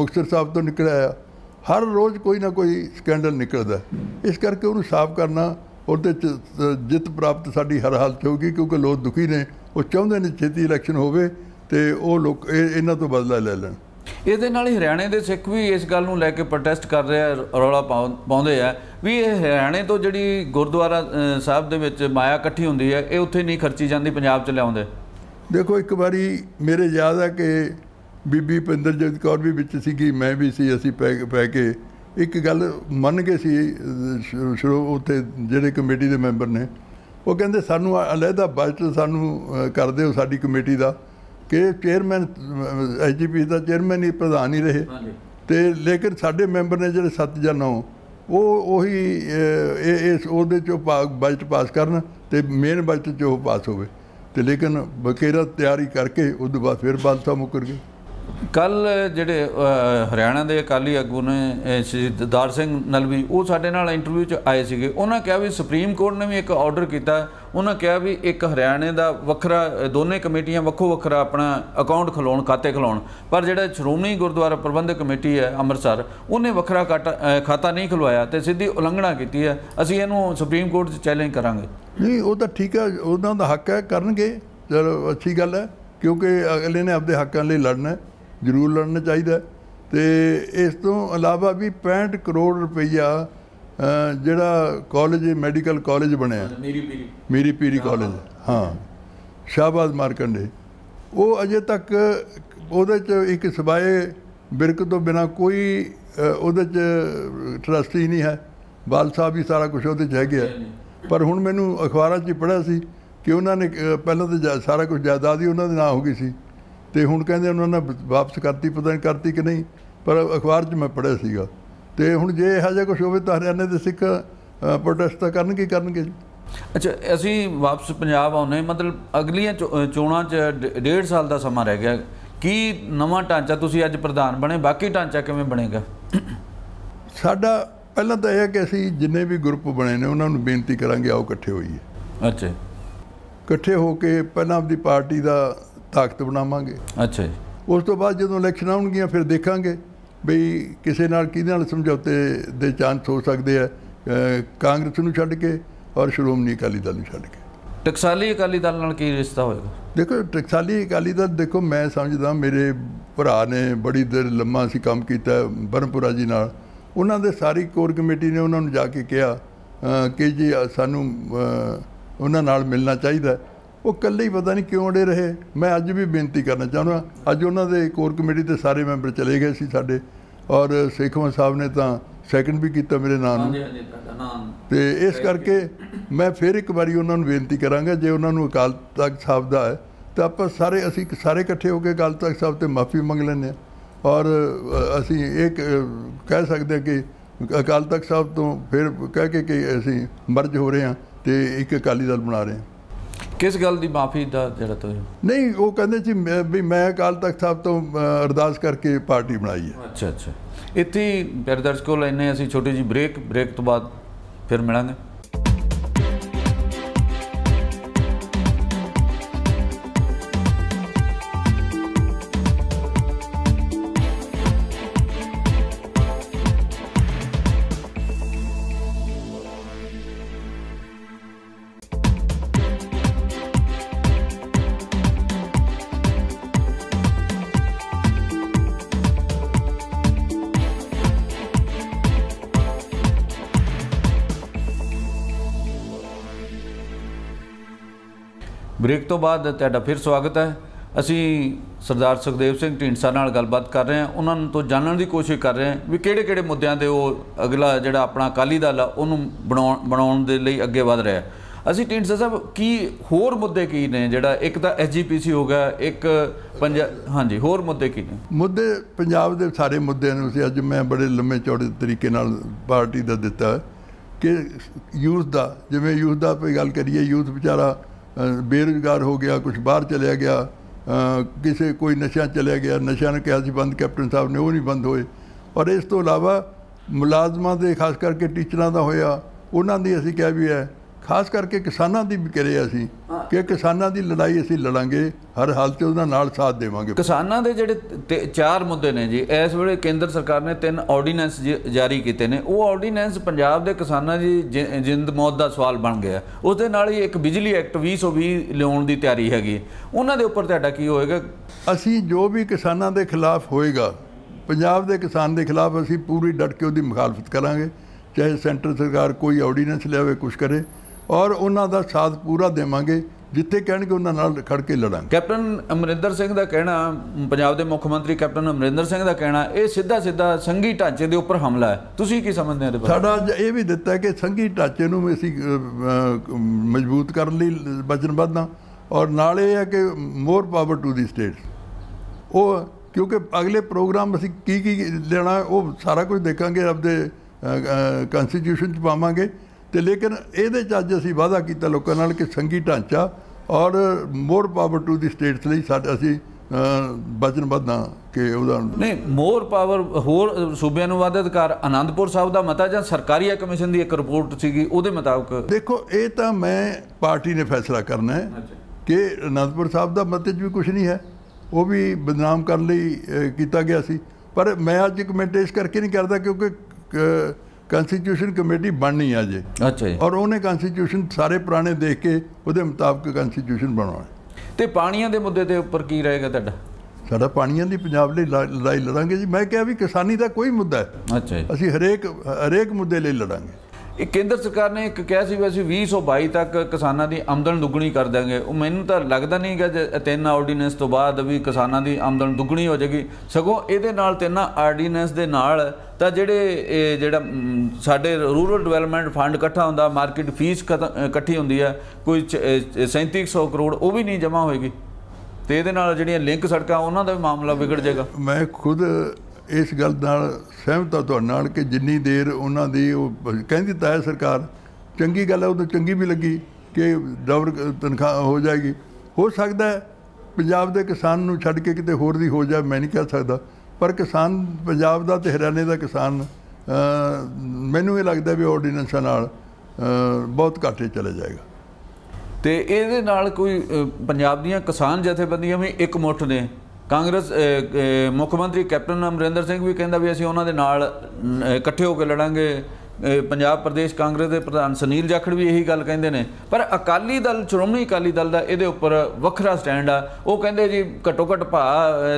ਮੁਖਤਰ ਸਾਹਿਬ ਤੋਂ ਨਿਕਲਿਆ ਆ ਹਰ ਰੋਜ਼ ਕੋਈ ਨਾ ਕੋਈ ਸਕੈਂਡਲ ਨਿਕਲਦਾ ਇਸ ਕਰਕੇ ਉਹਨੂੰ ਸਾਫ਼ ਕਰਨਾ ਉਹਦੇ ਚ ਜਿੱਤ ਪ੍ਰਾਪਤ ਸਾਡੀ ਹਰ ਹਾਲਤ ਹੋਊਗੀ ਕਿਉਂਕਿ ਲੋਕ ਦੁਖੀ ਨੇ ਉਹ ਚਾਹੁੰਦੇ ਨੇ ਛੇਤੀ ਇਲੈਕਸ਼ਨ ਹੋਵੇ ਤੇ ਉਹ ਲੋਕ ਇਹਨਾਂ ਤੋਂ ਬਦਲਾ ਲੈ ਲੈਣ ਇਹਦੇ ਨਾਲ ਹੀ ਹਰਿਆਣੇ ਦੇ ਸਿੱਖ ਵੀ ਇਸ ਗੱਲ ਨੂੰ ਲੈ ਕੇ ਪ੍ਰੋਟੈਸਟ ਕਰ ਰਹੇ ਆ ਰੌਲਾ ਪਾਉਂਦੇ ਆ ਵੀ ਇਹ ਹਰਿਆਣੇ ਤੋਂ ਜਿਹੜੀ ਗੁਰਦੁਆਰਾ ਸਾਹਿਬ ਦੇ ਵਿੱਚ ਮਾਇਆ ਇਕੱਠੀ ਹੁੰਦੀ ਹੈ ਇਹ ਉੱਥੇ ਨਹੀਂ ਖਰਚੀ ਜਾਂਦੀ ਪੰਜਾਬ 'ਚ ਲਿਆਉਂਦੇ ਦੇਖੋ ਇੱਕ ਵਾਰੀ ਮੇਰੇ ਯਾਦ ਆ ਕਿ ਬੀਬੀ ਪਿੰਦਰਜੀਤ ਕੌਰ ਵੀ ਵਿੱਚ ਸੀਗੀ ਮੈਂ ਵੀ ਸੀ ਅਸੀਂ ਪੈ ਕੇ ਇੱਕ ਗੱਲ ਮੰਨ ਕੇ ਸੀ ਸ਼ੁਰੂ ਉੱਤੇ ਜਿਹੜੇ ਕਮੇਟੀ ਦੇ ਮੈਂਬਰ ਨੇ ਉਹ ਕਹਿੰਦੇ ਸਾਨੂੰ ਅਲੱਗਾ ਬਜਟ ਸਾਨੂੰ ਕਰਦੇ ਹੋ ਸਾਡੀ ਕਮੇਟੀ ਦਾ ਕਿ ਚੇਅਰਮੈਨ ਐਜੀਪੀ ਦਾ ਚੇਅਰਮੈਨ ਹੀ ਪ੍ਰਧਾਨ ਹੀ ਰਹੇ ਤੇ ਲੇਕਿਨ ਸਾਡੇ ਮੈਂਬਰ ਨੇ ਜਿਹੜੇ 7 ਜਾਂ 9 ਉਹ ਉਹੀ ਇਸ ਉਹਦੇ ਚੋਂ ਬਜਟ ਪਾਸ ਕਰਨ ਤੇ ਮੇਨ ਬਜਟ ਚੋਂ ਪਾਸ ਹੋਵੇ ਤੇ ਲੇਕਿਨ ਬਕੇਰਾ ਤਿਆਰੀ ਕਰਕੇ ਉਸ ਤੋਂ ਬਾਅਦ ਫਿਰ ਬਾਦਸ਼ਾਹ ਮੁਕਰ ਗਏ ਕੱਲ ਜਿਹੜੇ ਹਰਿਆਣਾ ਦੇ ਅਕਾਲੀ ਆਗੂ ਨੇ ਸ਼੍ਰੀ ਦਰਦਾਰ ਸਿੰਘ ਨਲਵੀ ਉਹ ਸਾਡੇ ਨਾਲ ਇੰਟਰਵਿਊ 'ਚ ਆਏ ਸੀਗੇ ਉਹਨਾਂ ਕਿਹਾ ਵੀ ਸੁਪਰੀਮ ਕੋਰਟ ਨੇ ਵੀ ਇੱਕ ਆਰਡਰ ਕੀਤਾ ਉਹਨਾਂ ਕਿਹਾ ਵੀ ਇੱਕ ਹਰਿਆਣੇ ਦਾ ਵੱਖਰਾ ਦੋਨੇ ਕਮੇਟੀਆਂ ਵੱਖੋ ਵੱਖਰਾ ਆਪਣਾ ਅਕਾਊਂਟ ਖਲੋਣ ਖਾਤੇ ਖਲੋਣ ਪਰ ਜਿਹੜਾ ਸ਼੍ਰੋਮਣੀ ਗੁਰਦੁਆਰਾ ਪ੍ਰਬੰਧਕ ਕਮੇਟੀ ਹੈ ਅੰਮ੍ਰਿਤਸਰ ਉਹਨੇ ਵੱਖਰਾ ਖਾਤਾ ਨਹੀਂ ਖਲਵਾਇਆ ਤੇ ਸਿੱਧੀ ਉਲੰਘਣਾ ਕੀਤੀ ਹੈ ਅਸੀਂ ਇਹਨੂੰ ਸੁਪਰੀਮ ਕੋਰਟ 'ਚ ਚੈਲੰਜ ਕਰਾਂਗੇ ਨਹੀਂ ਉਹ ਤਾਂ ਠੀਕ ਹੈ ਉਹਨਾਂ ਦਾ ਹੱਕ ਹੈ ਕਰਨਗੇ ਚਲੋ ਅੱਛੀ ਗੱਲ ਹੈ ਕਿਉਂਕਿ ਅਗਲੇ ਨੇ ਆਪਣੇ ਹੱਕਾਂ ਲਈ ਲੜਨਾ ਹੈ ਜ਼ਰੂਰ ਲੜਨਾ ਚਾਹੀਦਾ ਤੇ ਇਸ ਤੋਂ ਇਲਾਵਾ ਵੀ 65 ਕਰੋੜ ਰੁਪਈਆ ਜਿਹੜਾ ਕਾਲਜ ਮੈਡੀਕਲ ਕਾਲਜ ਬਣਿਆ ਮੇਰੀ ਪੀਰੀ ਮੇਰੀ ਪੀਰੀ ਕਾਲਜ ਹਾਂ ਸ਼ਾਬਾਜ਼ ਮਾਰਕੰਡੇ ਉਹ ਅਜੇ ਤੱਕ ਉਹਦੇ ਚ ਇੱਕ ਸਬਾਏ ਬਿਰਕ ਤੋਂ ਬਿਨਾ ਕੋਈ ਉਹਦੇ ਚ ਟਰਸਟੀ ਨਹੀਂ ਹੈ ਬਾਲ ਸਾਹਿਬ ਵੀ ਸਾਰਾ ਕੁਝ ਉਹਦੇ ਚ ਹੈ ਗਿਆ ਪਰ ਹੁਣ ਮੈਨੂੰ ਅਖਬਾਰਾਂ 'ਚ ਪੜਿਆ ਸੀ ਕਿ ਉਹਨਾਂ ਨੇ ਪਹਿਲਾਂ ਤਾਂ ਸਾਰਾ ਕੁਝ ਜਾਇਦਾਦ ਹੀ ਉਹਨਾਂ ਦੇ ਨਾਂ ਹੋ ਗਈ ਸੀ ਤੇ ਹੁਣ ਕਹਿੰਦੇ ਉਹਨਾਂ ਨੇ ਵਾਪਸ ਕਰਤੀ ਪਤਾ ਨਹੀਂ ਕਰਤੀ ਕਿ ਨਹੀਂ ਪਰ ਅਖਬਾਰ 'ਚ ਮੈਂ ਪੜਿਆ ਸੀਗਾ ਤੇ ਹੁਣ ਜੇ ਇਹੋ ਜਿਹਾ ਕੁਝ ਹੋਵੇ ਤਾਂ ਹਰਿਆਣੇ ਦੇ ਸਿੱਖ ਪ੍ਰੋਟੈਸਟ ਤਾਂ ਕਰਨਗੇ ਕਰਨਗੇ ਅੱਛਾ ਅਸੀਂ ਵਾਪਸ ਪੰਜਾਬ ਆਉਨੇ ਮਤਲਬ ਅਗਲੀਆਂ ਚੋਣਾਂ 'ਚ ਡੇਢ ਸਾਲ ਦਾ ਸਮਾਂ ਰਹਿ ਗਿਆ ਕੀ ਨਵਾਂ ਢਾਂਚਾ ਤੁਸੀਂ ਅੱਜ ਪ੍ਰਧਾਨ ਬਣੇ ਬਾਕੀ ਢਾਂਚਾ ਕਿਵੇਂ ਬਣੇਗਾ ਸਾਡਾ ਪਹਿਲਾਂ ਤਾਂ ਇਹ ਹੈ ਕਿ ਅਸੀਂ ਜਿੰਨੇ ਵੀ ਗਰੁੱਪ ਬਣੇ ਨੇ ਉਹਨਾਂ ਨੂੰ ਬੇਨਤੀ ਕਰਾਂਗੇ ਆਓ ਇਕੱਠੇ ਹੋਈਏ ਅੱਛਾ ਇਕੱਠੇ ਹੋ ਕੇ ਪਹਿਲਾਂ ਆਪਣੀ ਪਾਰਟੀ ਦਾ ਤਾਕਤ ਬਣਾਵਾਂਗੇ ਅੱਛਾ ਜੀ ਉਸ ਤੋਂ ਬਾਅਦ ਜਦੋਂ ਇਲੈਕਸ਼ਨ ਆਉਣਗੀਆਂ ਫਿਰ ਦੇਖਾਂਗੇ ਬਈ ਕਿਸੇ ਨਾਲ ਕਿਹਦੇ ਨਾਲ ਸਮਝੌਤੇ ਦੇ ਚਾਂਸ ਹੋ ਸਕਦੇ ਆ ਕਾਂਗਰਸ ਨੂੰ ਛੱਡ ਕੇ ਔਰ ਸ਼੍ਰੋਮਣੀ ਅਕਾਲੀ ਦਲ ਨੂੰ ਛੱਡ ਕੇ ਟਕਸਾਲੀ ਅਕਾਲੀ ਦਲ ਨਾਲ ਕੀ ਰਿਸ਼ਤਾ ਹੋਏਗਾ ਦੇਖੋ ਟਕਸਾਲੀ ਅਕਾਲੀ ਦਲ ਦੇਖੋ ਮੈਂ ਸਮਝਦਾ ਮੇਰੇ ਭਰਾ ਨੇ ਬੜੀ ਦਿਨ ਲੰਮਾ ਸੀ ਕੰਮ ਕੀਤਾ ਬਰਨਪੁਰਾ ਜੀ ਨਾਲ ਉਹਨਾਂ ਦੇ ਸਾਰੀ ਕੋਰ ਕਮੇਟੀ ਨੇ ਉਹਨਾਂ ਨੂੰ ਜਾ ਕੇ ਕਿਹਾ ਕਿ ਜੀ ਸਾਨੂੰ ਉਹਨਾਂ ਨਾਲ ਮਿਲਣਾ ਚਾਹੀਦਾ ਉਹ ਕੱਲੇ ਹੀ ਪਤਾ ਨਹੀਂ ਕਿਉਂ ਅੜੇ ਰਹੇ ਮੈਂ ਅੱਜ ਵੀ ਬੇਨਤੀ ਕਰਨਾ ਚਾਹੁੰਦਾ ਅੱਜ ਉਹਨਾਂ ਦੇ ਕੋਰ ਕਮੇਟੀ ਦੇ ਸਾਰੇ ਮੈਂਬਰ ਚਲੇ ਗਏ ਸੀ ਸਾਡੇ ਔਰ ਸੇਖਵਾਂ ਸਾਹਿਬ ਨੇ ਤਾਂ ਸੈਕੰਡ ਵੀ ਕੀਤਾ ਮੇਰੇ ਨਾਂ ਨੂੰ ਤੇ ਇਸ ਕਰਕੇ ਮੈਂ ਫਿਰ ਇੱਕ ਵਾਰੀ ਉਹਨਾਂ ਨੂੰ ਬੇਨਤੀ ਕਰਾਂਗਾ ਜੇ ਉਹਨਾਂ ਨੂੰ ਅਕਾਲ ਤਖਤ ਸਾਹਿਬ ਦਾ ਹੈ ਤਾਂ ਆਪਾਂ ਸਾਰੇ ਅਸੀਂ ਸਾਰੇ ਇਕੱਠੇ ਹੋ ਕੇ ਅਕਾਲ ਤਖਤ ਸਾਹਿਬ ਤੇ ਮਾਫੀ ਮੰਗ ਲੈਨੇ ਔਰ ਅਸੀਂ ਇੱਕ ਕਹਿ ਸਕਦੇ ਕਿ ਅਕਾਲ ਤਖਤ ਸਾਹਿਬ ਤੋਂ ਫਿਰ ਕਹਿ ਕੇ ਕਿ ਅਸੀਂ ਮਰਜ ਹੋ ਰਹੇ ਹਾਂ ਤੇ ਇੱਕ ਅਕਾਲੀ ਦਲ ਬਣਾ ਰਹੇ ਹਾਂ ਕਿਸ ਗੱਲ ਦੀ ਮਾਫੀ ਦਾ ਜਿਹੜਾ ਤੋ ਨਹੀਂ ਉਹ ਕਹਿੰਦੇ ਸੀ ਵੀ ਮੈਂ ਕੱਲ ਤੱਕ ਸਭ ਤੋਂ ਅਰਦਾਸ ਕਰਕੇ ਪਾਰਟੀ ਬਣਾਈ ਹੈ ਅੱਛਾ ਅੱਛਾ ਇੱਥੇ ਦਰਸ਼ਕੋ ਲੈਨੇ ਅਸੀਂ ਛੋਟੀ ਜੀ ਬ੍ਰੇਕ ਬ੍ਰੇਕ ਤੋਂ ਬਾਅਦ ਫਿਰ ਮਿਲਾਂਗੇ ਤੋਂ ਬਾਅਦ ਤੁਹਾਡਾ ਫਿਰ ਸਵਾਗਤ ਹੈ ਅਸੀਂ ਸਰਦਾਰ ਸੁਖਦੇਵ ਸਿੰਘ ਢੀਂਡਸਾ ਨਾਲ ਗੱਲਬਾਤ ਕਰ ਰਹੇ ਹਾਂ ਉਹਨਾਂ ਤੋਂ ਜਾਣਨ ਦੀ ਕੋਸ਼ਿਸ਼ ਕਰ ਰਹੇ ਹਾਂ ਵੀ ਕਿਹੜੇ ਕਿਹੜੇ ਮੁੱਦਿਆਂ ਦੇ ਉਹ ਅਗਲਾ ਜਿਹੜਾ ਆਪਣਾ ਕਾਲੀ ਦਲ ਆ ਉਹਨੂੰ ਬਣਾਉਣ ਬਣਾਉਣ ਦੇ ਲਈ ਅੱਗੇ ਵਧ ਰਿਹਾ ਅਸੀਂ ਢੀਂਡਸਾ ਸਾਹਿਬ ਕੀ ਹੋਰ ਮੁੱਦੇ ਕੀ ਨੇ ਜਿਹੜਾ ਇੱਕ ਤਾਂ ਐਸਜੀਪੀਸੀ ਹੋ ਗਿਆ ਇੱਕ ਪੰਜਾਬ ਹਾਂਜੀ ਹੋਰ ਮੁੱਦੇ ਕੀ ਨੇ ਮੁੱਦੇ ਪੰਜਾਬ ਦੇ ਸਾਰੇ ਮੁੱਦਿਆਂ ਨੂੰ ਅਸੀਂ ਅੱਜ ਮੈਂ ਬੜੇ ਲੰਮੇ ਚੌੜੇ ਤਰੀਕੇ ਨਾਲ ਪਾਰਟੀ ਦਾ ਦਿੱਤਾ ਕਿ ਯੂਥ ਦਾ ਜਿਵੇਂ ਯੂਥ ਦਾ ਕੋਈ ਗੱਲ ਕਰੀਏ ਯੂਥ ਵਿਚਾਰਾ ਬੇਰੁਜ਼ਗਾਰ ਹੋ ਗਿਆ ਕੁਝ ਬਾਹਰ ਚਲਿਆ ਗਿਆ ਕਿਸੇ ਕੋਈ ਨਸ਼ਾ ਚਲਿਆ ਗਿਆ ਨਸ਼ਾ ਨੇ ਕਿਹਾ ਸੀ ਬੰਦ ਕੈਪਟਨ ਸਾਹਿਬ ਨੇ ਉਹ ਨਹੀਂ ਬੰਦ ਹੋਏ ਔਰ ਇਸ ਤੋਂ ਇਲਾਵਾ ਮੁਲਾਜ਼ਮਾਂ ਦੇ ਖਾਸ ਕਰਕੇ ਟੀਚਰਾਂ ਦਾ ਹੋਇਆ ਉਹਨਾਂ ਦੀ ਅਸੀਂ ਕਿਹਾ ਵੀ ਹੈ ਖਾਸ ਕਰਕੇ ਕਿਸਾਨਾਂ ਦੀ ਵੀ ਕਰੇ ਅਸੀਂ ਕਿ ਕਿਸਾਨਾਂ ਦੀ ਲੜਾਈ ਅਸੀਂ ਲੜਾਂਗੇ ਹਰ ਹਾਲਤ 'ਚ ਉਹਨਾਂ ਨਾਲ ਸਾਥ ਦੇਵਾਂਗੇ ਕਿਸਾਨਾਂ ਦੇ ਜਿਹੜੇ ਚਾਰ ਮੁੱਦੇ ਨੇ ਜੀ ਇਸ ਵੇਲੇ ਕੇਂਦਰ ਸਰਕਾਰ ਨੇ ਤਿੰਨ ਆਰਡੀਨੈਂਸ ਜਾਰੀ ਕੀਤੇ ਨੇ ਉਹ ਆਰਡੀਨੈਂਸ ਪੰਜਾਬ ਦੇ ਕਿਸਾਨਾਂ ਦੀ ਜਿੰਦ ਮੌਤ ਦਾ ਸਵਾਲ ਬਣ ਗਿਆ ਉਸ ਦੇ ਨਾਲ ਹੀ ਇੱਕ ਬਿਜਲੀ ਐਕਟ 2020 ਲਿਆਉਣ ਦੀ ਤਿਆਰੀ ਹੈਗੀ ਉਹਨਾਂ ਦੇ ਉੱਪਰ ਤੁਹਾਡਾ ਕੀ ਹੋਏਗਾ ਅਸੀਂ ਜੋ ਵੀ ਕਿਸਾਨਾਂ ਦੇ ਖਿਲਾਫ ਹੋਏਗਾ ਪੰਜਾਬ ਦੇ ਕਿਸਾਨ ਦੇ ਖਿਲਾਫ ਅਸੀਂ ਪੂਰੀ ਡਟ ਕੇ ਉਹਦੀ ਮੁਖਾਲਫਤ ਕਰਾਂਗੇ ਚਾਹੇ ਸੈਂਟਰ ਸਰਕਾਰ ਕੋਈ ਆਰਡੀਨੈਂਸ ਲਿਆਵੇ ਕੁਝ ਕਰੇ ਔਰ ਉਹਨਾਂ ਦਾ ਸਾਥ ਪੂਰਾ ਦੇਵਾਂਗੇ ਜਿੱਥੇ ਕਹਿਣਗੇ ਉਹਨਾਂ ਨਾਲ ਖੜ ਕੇ ਲੜਾਂਗੇ ਕੈਪਟਨ ਅਮਰਿੰਦਰ ਸਿੰਘ ਦਾ ਕਹਿਣਾ ਪੰਜਾਬ ਦੇ ਮੁੱਖ ਮੰਤਰੀ ਕੈਪਟਨ ਅਮਰਿੰਦਰ ਸਿੰਘ ਦਾ ਕਹਿਣਾ ਇਹ ਸਿੱਧਾ ਸਿੱਧਾ ਸੰਗੀ ਢਾਂਚੇ ਦੇ ਉੱਪਰ ਹਮਲਾ ਹੈ ਤੁਸੀਂ ਕੀ ਸਮਝਦੇ ਹੋ ਇਹਦੇ ਬਾਰੇ ਸਾਡਾ ਇਹ ਵੀ ਦਿੱਤਾ ਹੈ ਕਿ ਸੰਗੀ ਢਾਂਚੇ ਨੂੰ ਅਸੀਂ ਮਜ਼ਬੂਤ ਕਰਨ ਲਈ ਵਚਨਬੱਧ ਹਾਂ ਔਰ ਨਾਲ ਇਹ ਹੈ ਕਿ more power to the states ਉਹ ਕਿਉਂਕਿ ਅਗਲੇ ਪ੍ਰੋਗਰਾਮ ਅਸੀਂ ਕੀ ਕੀ ਲੈਣਾ ਉਹ ਸਾਰਾ ਕੁਝ ਦੇਖਾਂਗੇ ਆਪਦੇ ਕਨਸਟੀਟਿਊਸ਼ਨ ਚ ਪਾਵਾਂਗੇ ਤੇ ਲੇਕਿਨ ਇਹਦੇ ਚ ਅੱਜ ਅਸੀਂ ਵਾਅਦਾ ਕੀਤਾ ਲੋਕਾਂ ਨਾਲ ਕਿ ਸੰਗੀ ਢਾਂਚਾ ਔਰ more power to the states ਲਈ ਸਾਡਾ ਅਸੀਂ ਬਚਨ ਹਾਂ ਕਿ ਉਹਦਾ ਨਹੀਂ ਮੋਰ ਪਾਵਰ ਹੋਰ ਸੂਬਿਆਂ ਨੂੰ ਵਾਅਦਾ ਅਧਿਕਾਰ ਆਨੰਦਪੁਰ ਸਾਹਿਬ ਦਾ ਮਤਾ ਜਾਂ ਸਰਕਾਰੀ ਕਮਿਸ਼ਨ ਦੀ ਇੱਕ ਰਿਪੋਰਟ ਸੀਗੀ ਉਹਦੇ ਮੁਤਾਬਕ ਦੇਖੋ ਇਹ ਤਾਂ ਮੈਂ ਪਾਰਟੀ ਨੇ ਫੈਸਲਾ ਕਰਨਾ ਹੈ ਕਿ ਆਨੰਦਪੁਰ ਸਾਹਿਬ ਦਾ ਮਤੇ 'ਚ ਵੀ ਕੁਝ ਨਹੀਂ ਹੈ ਉਹ ਵੀ ਬਦਨਾਮ ਕਰਨ ਲਈ ਕੀਤਾ ਗਿਆ ਸੀ ਪਰ ਮੈਂ ਅੱਜ ਕਮੈਂਟ ਇਸ ਕਰਕੇ ਨਹੀਂ ਕਰਦਾ ਕਿਉਂਕਿ ਕਨਸਟੀਟਿਊਸ਼ਨ ਕਮੇਟੀ ਬਣਨੀ ਆ ਜੇ ਅੱਛਾ ਜੀ ਔਰ ਉਹਨੇ ਕਨਸਟੀਟਿਊਸ਼ਨ ਸਾਰੇ ਪੁਰਾਣੇ ਦੇਖ ਕੇ ਉਹਦੇ ਮੁਤਾਬਕ ਕਨਸਟੀਟਿਊਸ਼ਨ ਬਣਾਉਣਾ ਤੇ ਪਾਣੀਆਂ ਦੇ ਮੁੱਦੇ ਤੇ ਉੱਪਰ ਕੀ ਰਹੇਗਾ ਤੁਹਾਡਾ ਸਾਡਾ ਪਾਣੀਆਂ ਦੀ ਪੰਜਾਬ ਲਈ ਲੜਾਈ ਲੜਾਂਗੇ ਜੀ ਮੈਂ ਕਿਹਾ ਵੀ ਕਿਸਾਨੀ ਦਾ ਕੋਈ ਮੁੱਦਾ ਹੈ ਅੱਛਾ ਜੀ ਅਸੀਂ ਹਰੇਕ ਹਰੇਕ ਮੁੱਦੇ ਲਈ ਲੜਾਂਗੇ ਇਹ ਕੇਂਦਰ ਸਰਕਾਰ ਨੇ ਇੱਕ ਕਿਹਾ ਸੀ ਵੀ ਅਸੀਂ 2022 ਤੱਕ ਕਿਸਾਨਾਂ ਦੀ ਆਮਦਨ ਦੁੱਗਣੀ ਕਰ ਦਾਂਗੇ ਉਹ ਮੈਨੂੰ ਤਾਂ ਲੱਗਦਾ ਨਹੀਂ ਕਿ ਤਿੰਨ ਆਰਡੀਨੈਂਸ ਤੋਂ ਬਾਅਦ ਵੀ ਕਿਸਾਨਾਂ ਦੀ ਆਮਦਨ ਦੁੱਗਣੀ ਹੋ ਜਾਏਗੀ ਸਗੋਂ ਇਹਦੇ ਨਾਲ ਤਿੰਨ ਆਰਡੀਨੈਂਸ ਦੇ ਨਾਲ ਤਾਂ ਜਿਹੜੇ ਜਿਹੜਾ ਸਾਡੇ ਰੂਰਲ ਡਿਵੈਲਪਮੈਂਟ ਫੰਡ ਇਕੱਠਾ ਹੁੰਦਾ ਮਾਰਕੀਟ ਫੀਸ ਇਕੱਠੀ ਹੁੰਦੀ ਹੈ ਕੋਈ 3700 ਕਰੋੜ ਉਹ ਵੀ ਨਹੀਂ ਜਮ੍ਹਾਂ ਹੋਏਗੀ ਤੇ ਇਹਦੇ ਨਾਲ ਜਿਹੜੀਆਂ ਲਿੰਕ ਸੜਕਾਂ ਉਹਨਾਂ ਦਾ ਵੀ ਮਾਮਲਾ ਵਿਗੜ ਜਾਏਗਾ ਮੈਂ ਖੁਦ ਇਸ ਗੱਲ ਨਾਲ ਸਹਿਮਤ ਹਾਂ ਤੁਹਾਡੇ ਨਾਲ ਕਿ ਜਿੰਨੀ ਦੇਰ ਉਹਨਾਂ ਦੀ ਉਹ ਕਹਿੰਦੀ ਤਾਂ ਹੈ ਸਰਕਾਰ ਚੰਗੀ ਗੱਲ ਹੈ ਉਹ ਤਾਂ ਚੰਗੀ ਵੀ ਲੱਗੀ ਕਿ ਡਬਲ ਤਨਖਾਹ ਹੋ ਜਾਏਗੀ ਹੋ ਸਕਦਾ ਪੰਜਾਬ ਦੇ ਕਿਸਾਨ ਨੂੰ ਛੱਡ ਕੇ ਕਿਤੇ ਹੋਰ ਦੀ ਹੋ ਜਾਵੇ ਮੈਂ ਨਹੀਂ ਕਹਿ ਸਕਦਾ ਪਰ ਕਿਸਾਨ ਪੰਜਾਬ ਦਾ ਤੇ ਹਰਿਆਣੇ ਦਾ ਕਿਸਾਨ ਮੈਨੂੰ ਇਹ ਲੱਗਦਾ ਵੀ ਆਰਡੀਨੈਂਸਾਂ ਨਾਲ ਬਹੁਤ ਘਾਟੇ ਚਲੇ ਜਾਏਗਾ ਤੇ ਇਹਦੇ ਨਾਲ ਕੋਈ ਪੰਜਾਬ ਦੀਆਂ ਕਿਸਾਨ ਜਥੇਬੰਦੀਆਂ ਵੀ ਇੱਕ ਮੁੱਠ ਨੇ ਕਾਂਗਰਸ ਮੁੱਖ ਮੰਤਰੀ ਕੈਪਟਨ ਅਮਰਿੰਦਰ ਸਿੰਘ ਵੀ ਕਹਿੰਦਾ ਵੀ ਅਸੀਂ ਉਹਨਾਂ ਦੇ ਨਾਲ ਇਕੱਠੇ ਹੋ ਕੇ ਲੜਾਂਗੇ ਪੰਜਾਬ ਪ੍ਰਦੇਸ਼ ਕਾਂਗਰਸ ਦੇ ਪ੍ਰਧਾਨ ਸੁਨੀਲ ਜਾਖੜ ਵੀ ਇਹੀ ਗੱਲ ਕਹਿੰਦੇ ਨੇ ਪਰ ਅਕਾਲੀ ਦਲ ਸ਼੍ਰੋਮਣੀ ਅਕਾਲੀ ਦਲ ਦਾ ਇਹਦੇ ਉੱਪਰ ਵੱਖਰਾ ਸਟੈਂਡ ਆ ਉਹ ਕਹਿੰਦੇ ਜੀ ਘਟੋ ਘਟ ਭਾ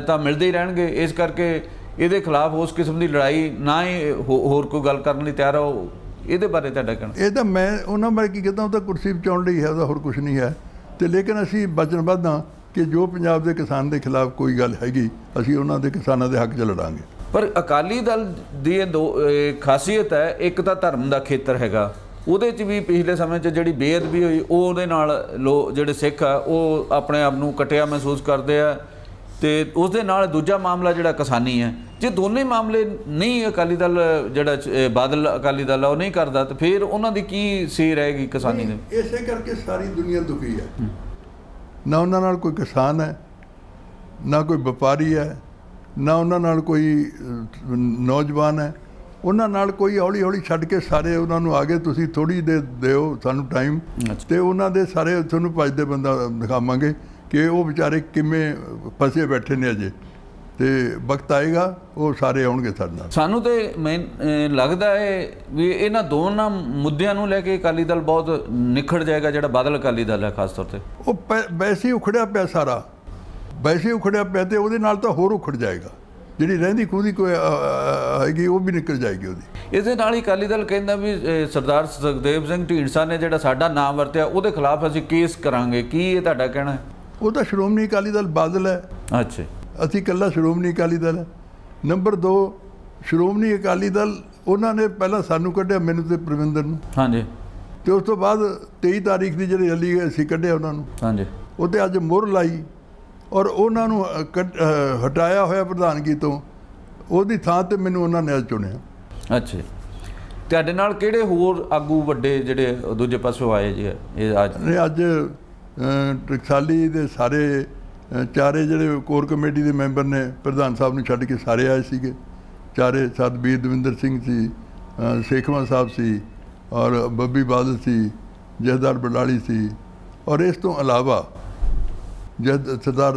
ਤਾਂ ਮਿਲਦੇ ਹੀ ਰਹਿਣਗੇ ਇਸ ਕਰਕੇ ਇਹਦੇ ਖਿਲਾਫ ਉਸ ਕਿਸਮ ਦੀ ਲੜਾਈ ਨਾ ਹੀ ਹੋਰ ਕੋਈ ਗੱਲ ਕਰਨ ਲਈ ਤਿਆਰ ਹੋ ਇਹਦੇ ਬਾਰੇ ਤੁਹਾਡਾ ਕਹਿਣਾ ਇਹ ਤਾਂ ਮੈਂ ਉਹਨਾਂ ਬਾਰੇ ਕੀ ਕਹਦਾ ਉਹ ਤਾਂ ਕੁਰਸੀ ਬਚਾਉਣ ਲਈ ਹੈ ਉਹਦਾ ਹੋਰ ਕੁਝ ਨਹੀਂ ਹੈ ਤੇ ਲੇਕਿਨ ਅਸੀਂ ਵਚਨਬੱਧ ਹਾਂ ਕਿ ਜੋ ਪੰਜਾਬ ਦੇ ਕਿਸਾਨ ਦੇ ਖਿਲਾਫ ਕੋਈ ਗੱਲ ਹੈਗੀ ਅਸੀਂ ਉਹਨਾਂ ਦੇ ਕਿਸਾਨਾਂ ਦੇ ਹੱਕ 'ਚ ਲੜਾਂਗੇ ਪਰ ਅਕਾਲੀ ਦਲ ਦੀ ਇਹ ਦੋ ਖਾਸੀਅਤ ਹੈ ਇੱਕ ਤਾਂ ਧਰਮ ਦਾ ਖੇਤਰ ਹੈਗਾ ਉਹਦੇ 'ਚ ਵੀ ਪਿਛਲੇ ਸਮੇਂ 'ਚ ਜਿਹੜੀ ਬੇਅਦਬੀ ਹੋਈ ਉਹ ਉਹਦੇ ਨਾਲ ਲੋ ਜਿਹੜੇ ਸਿੱਖ ਆ ਉਹ ਆਪਣੇ ਆਪ ਨੂੰ ਕਟਿਆ ਮਹਿਸੂਸ ਕਰਦੇ ਆ ਤੇ ਉਸ ਦੇ ਨਾਲ ਦੂਜਾ ਮਾਮਲਾ ਜਿਹੜਾ ਕਿਸਾਨੀ ਹੈ ਜੇ ਦੋਨੇ ਮਾਮਲੇ ਨਹੀਂ ਅਕਾਲੀ ਦਲ ਜਿਹੜਾ ਬਾਦਲ ਅਕਾਲੀ ਦਲ ਉਹ ਨਹੀਂ ਕਰਦਾ ਤੇ ਫਿਰ ਉਹਨਾਂ ਦੀ ਕੀ ਸੇ ਰਹੇਗੀ ਕਿਸਾਨੀ ਦੇ ਇਸੇ ਕਰਕੇ ਸਾਰੀ ਦੁਨੀਆ ਦੁਖੀ ਹੈ ਨਾ ਉਹਨਾਂ ਨਾਲ ਕੋਈ ਕਿਸਾਨ ਹੈ ਨਾ ਕੋਈ ਵਪਾਰੀ ਹੈ ਨਾ ਉਹਨਾਂ ਨਾਲ ਕੋਈ ਨੌਜਵਾਨ ਹੈ ਉਹਨਾਂ ਨਾਲ ਕੋਈ ਹੌਲੀ ਹੌਲੀ ਛੱਡ ਕੇ ਸਾਰੇ ਉਹਨਾਂ ਨੂੰ ਆਗੇ ਤੁਸੀਂ ਥੋੜੀ ਦੇ ਦਿਓ ਸਾਨੂੰ ਟਾਈਮ ਤੇ ਉਹਨਾਂ ਦੇ ਸਾਰੇ ਤੁਹਾਨੂੰ ਭਜਦੇ ਬੰਦਾ ਦਿਖਾਵਾਂਗੇ ਕਿ ਉਹ ਵਿਚਾਰੇ ਕਿਵੇਂ ਫਸੇ ਬੈਠੇ ਨੇ ਅਜੇ ਤੇ ਵਕਤ ਆਏਗਾ ਉਹ ਸਾਰੇ ਆਉਣਗੇ ਸਾਡੇ ਨਾਲ ਸਾਨੂੰ ਤੇ ਮੈਨ ਲੱਗਦਾ ਹੈ ਵੀ ਇਹਨਾਂ ਦੋਨਾਂ ਮੁੱਦਿਆਂ ਨੂੰ ਲੈ ਕੇ ਅਕਾਲੀ ਦਲ ਬਹੁਤ ਨਿਖੜ ਜਾਏਗਾ ਜਿਹੜਾ ਬਾਦਲ ਅਕਾਲੀ ਦਲ ਹੈ ਖਾਸ ਤੌਰ ਤੇ ਉਹ ਵੈਸੀ ਉਖੜਿਆ ਪਿਆ ਸਾਰਾ ਵੈਸੀ ਉਖੜਿਆ ਪਿਆ ਤੇ ਉਹਦੇ ਨਾਲ ਤਾਂ ਹੋਰ ਉਖੜ ਜਾਏਗਾ ਜਿਹੜੀ ਰਹਿੰਦੀ ਖੂਦੀ ਕੋਈ ਹੈਗੀ ਉਹ ਵੀ ਨਿਕਲ ਜਾਏਗੀ ਉਹਦੀ ਇਸੇ ਨਾਲ ਹੀ ਅਕਾਲੀ ਦਲ ਕਹਿੰਦਾ ਵੀ ਸਰਦਾਰ ਸੁਖਦੇਵ ਸਿੰਘ ਢੀਂਡਸਾ ਨੇ ਜਿਹੜਾ ਸਾਡਾ ਨਾਮ ਵਰਤਿਆ ਉਹਦੇ ਖਿਲਾਫ ਅਸੀਂ ਕੇਸ ਕਰਾਂਗੇ ਕੀ ਇਹ ਤੁਹਾਡਾ ਕਹਿਣਾ ਉਹ ਤਾਂ ਸ਼੍ਰੋਮਣੀ ਅਕਾਲੀ ਦਲ ਬਾਦਲ ਹੈ ਅੱਛਾ ਅਸੀਂ ਕੱਲਾ ਸ਼੍ਰੋਮਣੀ ਅਕਾਲੀ ਦਲ ਨੰਬਰ 2 ਸ਼੍ਰੋਮਣੀ ਅਕਾਲੀ ਦਲ ਉਹਨਾਂ ਨੇ ਪਹਿਲਾਂ ਸਾਨੂੰ ਕੱਢਿਆ ਮੈਨੂੰ ਤੇ ਪ੍ਰਵਿੰਦਰ ਨੂੰ ਹਾਂਜੀ ਤੇ ਉਸ ਤੋਂ ਬਾਅਦ 23 ਤਾਰੀਖ ਦੀ ਜਿਹੜੀ ਰੈਲੀ ਅਸੀਂ ਕੱਢਿਆ ਉਹਨਾਂ ਨੂੰ ਹਾਂਜੀ ਉਹਦੇ ਅੱਜ ਮੁਰ ਲਾਈ ਔਰ ਉਹਨਾਂ ਨੂੰ ਹਟਾਇਆ ਹੋਇਆ ਪ੍ਰਧਾਨਗੀ ਤੋਂ ਉਹਦੀ ਥਾਂ ਤੇ ਮੈਨੂੰ ਉਹਨਾਂ ਨੇ ਚੁਣਿਆ ਅੱਛਾ ਤੁਹਾਡੇ ਨਾਲ ਕਿਹੜੇ ਹੋਰ ਆਗੂ ਵੱਡੇ ਜਿਹੜੇ ਦੂਜੇ ਪਾਸੇ ਆਏ ਜੀ ਇਹ ਅੱਜ ਅੱਜ ਟਕਸਾਲੀ ਦੇ ਸਾਰੇ ਚਾਰੇ ਜਿਹੜੇ ਕੋਰ ਕਮੇਟੀ ਦੇ ਮੈਂਬਰ ਨੇ ਪ੍ਰਧਾਨ ਸਾਹਿਬ ਨੂੰ ਛੱਡ ਕੇ ਸਾਰੇ ਆਏ ਸੀਗੇ ਚਾਰੇ ਸਤਬੀਰ ਦਵਿੰਦਰ ਸਿੰਘ ਸੀ ਸੇਖਵਾ ਸਾਹਿਬ ਸੀ ਔਰ ਬੱਬੀ ਬਾਦਲ ਸੀ ਜਹਦਾਰ ਬਡਾਲੀ ਸੀ ਔਰ ਇਸ ਤੋਂ ਇਲਾਵਾ ਜਦ ਸਰਦਾਰ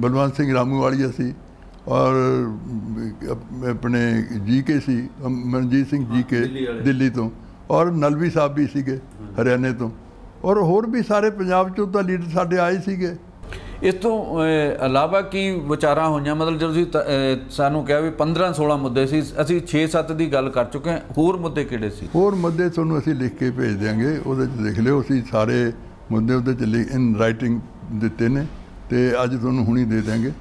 ਬਲਵੰਤ ਸਿੰਘ ਰਾਮੂ ਵਾਲੀਆ ਸੀ ਔਰ ਆਪਣੇ ਜੀਕੇ ਸੀ ਮਨਜੀਤ ਸਿੰਘ ਜੀਕੇ ਦਿੱਲੀ ਤੋਂ ਔਰ ਨਲਵੀ ਸਾਹਿਬ ਵੀ ਸੀਗੇ ਹਰਿਆਣੇ ਤੋਂ ਔਰ ਹੋਰ ਵੀ ਸਾਰੇ ਪੰਜਾਬ ਚੋਂ ਤਾਂ ਲੀਡਰ ਸਾਡੇ ਆਏ ਸੀਗੇ ਇਸ ਤੋਂ ਇਲਾਵਾ ਕੀ ਵਿਚਾਰਾਂ ਹੋਈਆਂ ਮਤਲਬ ਜਦੋਂ ਤੁਸੀਂ ਸਾਨੂੰ ਕਿਹਾ ਵੀ 15 16 ਮੁੱਦੇ ਸੀ ਅਸੀਂ 6 7 ਦੀ ਗੱਲ ਕਰ ਚੁੱਕੇ ਹਾਂ ਹੋਰ ਮੁੱਦੇ ਕਿਹੜੇ ਸੀ ਹੋਰ ਮੁੱਦੇ ਤੁਹਾਨੂੰ ਅਸੀਂ ਲਿਖ ਕੇ ਭੇਜ ਦਿਆਂਗੇ ਉਹਦੇ ਚ ਲਿਖ ਲਿਓ ਅਸੀਂ ਸਾਰੇ ਮੁੱਦੇ ਉਹਦੇ ਚ ਲਿਖ ਇਨ ਰਾਈਟਿੰਗ ਦਿੱਤੇ ਨੇ ਤੇ ਅੱਜ ਤੁਹਾਨੂੰ ਹੁਣੀ ਦੇ ਦਿਆਂਗੇ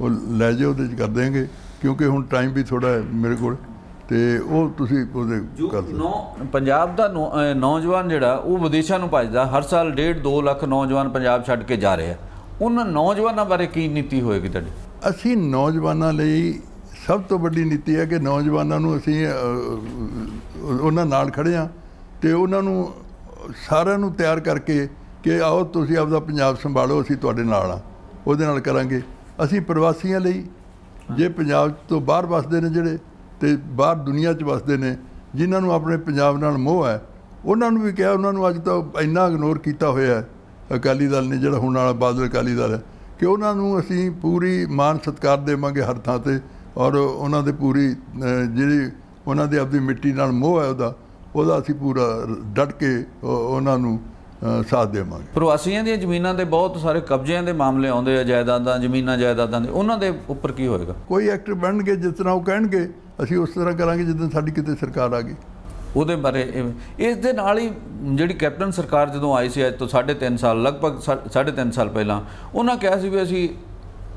ਉਹ ਲੈ ਜਾਓ ਉਹਦੇ ਚ ਕਰ ਦੇਾਂਗੇ ਕਿਉਂਕਿ ਹੁਣ ਟਾਈਮ ਵੀ ਥੋੜਾ ਹੈ ਮੇਰੇ ਕੋਲ ਤੇ ਉਹ ਤੁਸੀਂ ਉਹਦੇ ਕਰ ਲਓ ਪੰਜਾਬ ਦਾ ਨੌਜਵਾਨ ਜਿਹੜਾ ਉਹ ਵਿਦੇਸ਼ਾਂ ਨੂੰ ਭੱਜਦਾ ਹਰ ਸਾਲ 1.5 2 ਲੱਖ ਨੌਜਵਾਨ ਪੰਜਾਬ ਛੱਡ ਕੇ ਜਾ ਰਹੇ ਆ ਉਹਨਾਂ ਨੌਜਵਾਨਾਂ ਬਾਰੇ ਕੀ ਨੀਤੀ ਹੋਏਗੀ ਤੁਹਾਡੀ ਅਸੀਂ ਨੌਜਵਾਨਾਂ ਲਈ ਸਭ ਤੋਂ ਵੱਡੀ ਨੀਤੀ ਹੈ ਕਿ ਨੌਜਵਾਨਾਂ ਨੂੰ ਅਸੀਂ ਉਹਨਾਂ ਨਾਲ ਖੜੇ ਆ ਤੇ ਉਹਨਾਂ ਨੂੰ ਸਾਰਿਆਂ ਨੂੰ ਤਿਆਰ ਕਰਕੇ ਕਿ ਆਓ ਤੁਸੀਂ ਆਪਦਾ ਪੰਜਾਬ ਸੰਭਾਲੋ ਅਸੀਂ ਤੁਹਾਡੇ ਨਾਲ ਆ ਉਹਦੇ ਨਾਲ ਕਰਾਂਗੇ ਅਸੀਂ ਪ੍ਰਵਾਸੀਆਂ ਲਈ ਜੇ ਪੰਜਾਬ ਤੋਂ ਬਾਹਰ ਵਸਦੇ ਨੇ ਜਿਹੜੇ ਤੇ ਬਾਹਰ ਦੁਨੀਆ 'ਚ ਵਸਦੇ ਨੇ ਜਿਨ੍ਹਾਂ ਨੂੰ ਆਪਣੇ ਪੰਜਾਬ ਨਾਲ ਮੋਹ ਹੈ ਉਹਨਾਂ ਨੂੰ ਵੀ ਕਿਹਾ ਉਹਨਾਂ ਨੂੰ ਅੱਜ ਤੱਕ ਇੰਨਾ ਇਗਨੋਰ ਕੀਤਾ ਹੋਇਆ ਹੈ ਅਕਾਲੀ ਦਲ ਨੇ ਜਿਹੜਾ ਹੁਣ ਵਾਲਾ ਬਾਦਲ ਅਕਾਲੀ ਦਲ ਹੈ ਕਿ ਉਹਨਾਂ ਨੂੰ ਅਸੀਂ ਪੂਰੀ ਮਾਨ ਸਤਕਾਰ ਦੇਵਾਂਗੇ ਹਰ ਥਾਂ ਤੇ ਔਰ ਉਹਨਾਂ ਦੇ ਪੂਰੀ ਜਿਹੜੀ ਉਹਨਾਂ ਦੇ ਆਪਣੀ ਮਿੱਟੀ ਨਾਲ ਮੋਹ ਹੈ ਉਹਦਾ ਉਹਦਾ ਅਸੀਂ ਪੂਰਾ ਡਟ ਕੇ ਉਹਨਾਂ ਨੂੰ ਸਾਥ ਦੇਵਾਂਗੇ ਪ੍ਰਵਾਸੀਆਂ ਦੀਆਂ ਜ਼ਮੀਨਾਂ ਤੇ ਬਹੁਤ ਸਾਰੇ ਕਬਜ਼ਿਆਂ ਦੇ ਮਾਮਲੇ ਆਉਂਦੇ ਆ ਜਾਇਦਾਦਾਂ ਜ਼ਮੀਨਾਂ ਜਾਇਦਾਦਾਂ ਦੇ ਉਹਨਾਂ ਦੇ ਉੱਪਰ ਕੀ ਹੋਏਗਾ ਕੋਈ ਐਕਟ ਬਣਨਗੇ ਜਿਸ ਤਰ੍ਹਾਂ ਉਹ ਕਹਿਣਗੇ ਅਸੀਂ ਉਸ ਤਰ੍ਹਾਂ ਕਰਾਂਗੇ ਜਿੱਦਾਂ ਸਾਡੀ ਕਿਤੇ ਸਰਕਾਰ ਆ ਗਈ ਉਹਦੇ ਬਾਰੇ ਇਸ ਦੇ ਨਾਲ ਹੀ ਜਿਹੜੀ ਕੈਪਟਨ ਸਰਕਾਰ ਜਦੋਂ ਆਈ ਸੀ ਅੱਜ ਤੋਂ 3.5 ਸਾਲ ਲਗਭਗ 3.5 ਸਾਲ ਪਹਿਲਾਂ ਉਹਨਾਂ ਕਿਹਾ ਸੀ ਵੀ ਅਸੀਂ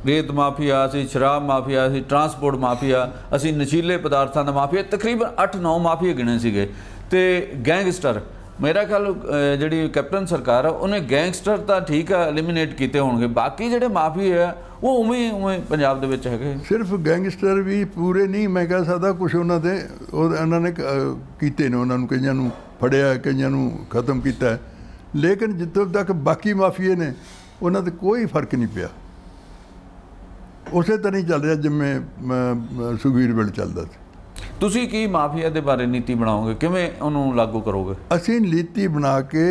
ਰੇਤ ਮਾਫੀਆ ਅਸੀਂ ਸ਼ਰਾਬ ਮਾਫੀਆ ਅਸੀਂ ਟਰਾਂਸਪੋਰਟ ਮਾਫੀਆ ਅਸੀਂ ਨਸ਼ੀਲੇ ਪਦਾਰਥਾਂ ਦਾ ਮਾਫੀਆ ਤਕਰੀਬਨ 8-9 ਮਾਫੀਆ ਗਿਣੇ ਸੀਗੇ ਤੇ ਗੈਂਗਸਟਰ ਮੇਰਾ ਖਿਆਲ ਜਿਹੜੀ ਕੈਪਟਨ ਸਰਕਾਰ ਹੈ ਉਹਨੇ ਗੈਂਗਸਟਰ ਤਾਂ ਠੀਕ ਹੈ ਐਲੀਮੀਨੇਟ ਕੀਤੇ ਹੋਣਗੇ ਬਾਕੀ ਜਿਹੜੇ ਮਾਫੀ ਹੈ ਉਹ ਉਵੇਂ ਉਵੇਂ ਪੰਜਾਬ ਦੇ ਵਿੱਚ ਹੈਗੇ ਸਿਰਫ ਗੈਂਗਸਟਰ ਵੀ ਪੂਰੇ ਨਹੀਂ ਮੈਂ ਕਹਿ ਸਕਦਾ ਕੁਝ ਉਹਨਾਂ ਦੇ ਉਹ ਉਹਨਾਂ ਨੇ ਕੀਤੇ ਨੇ ਉਹਨਾਂ ਨੂੰ ਕਈਆਂ ਨੂੰ ਫੜਿਆ ਕਈਆਂ ਨੂੰ ਖਤਮ ਕੀਤਾ ਲੇਕਿਨ ਜਿੱਦੋਂ ਤੱਕ ਬਾਕੀ ਮਾਫੀਏ ਨੇ ਉਹਨਾਂ ਤੇ ਕੋਈ ਫਰਕ ਨਹੀਂ ਪਿਆ ਉਸੇ ਤਰ੍ਹਾਂ ਹੀ ਚੱਲ ਰਿਹਾ ਜਿਵੇਂ ਸੁਖਵੀਰ ਬਿਲ ਚੱਲਦਾ ਸੀ ਤੁਸੀਂ ਕੀ ਮਾਫੀਆ ਦੇ ਬਾਰੇ ਨੀਤੀ ਬਣਾਓਗੇ ਕਿਵੇਂ ਉਹਨੂੰ ਲਾਗੂ ਕਰੋਗੇ ਅਸੀਂ ਨੀਤੀ ਬਣਾ ਕੇ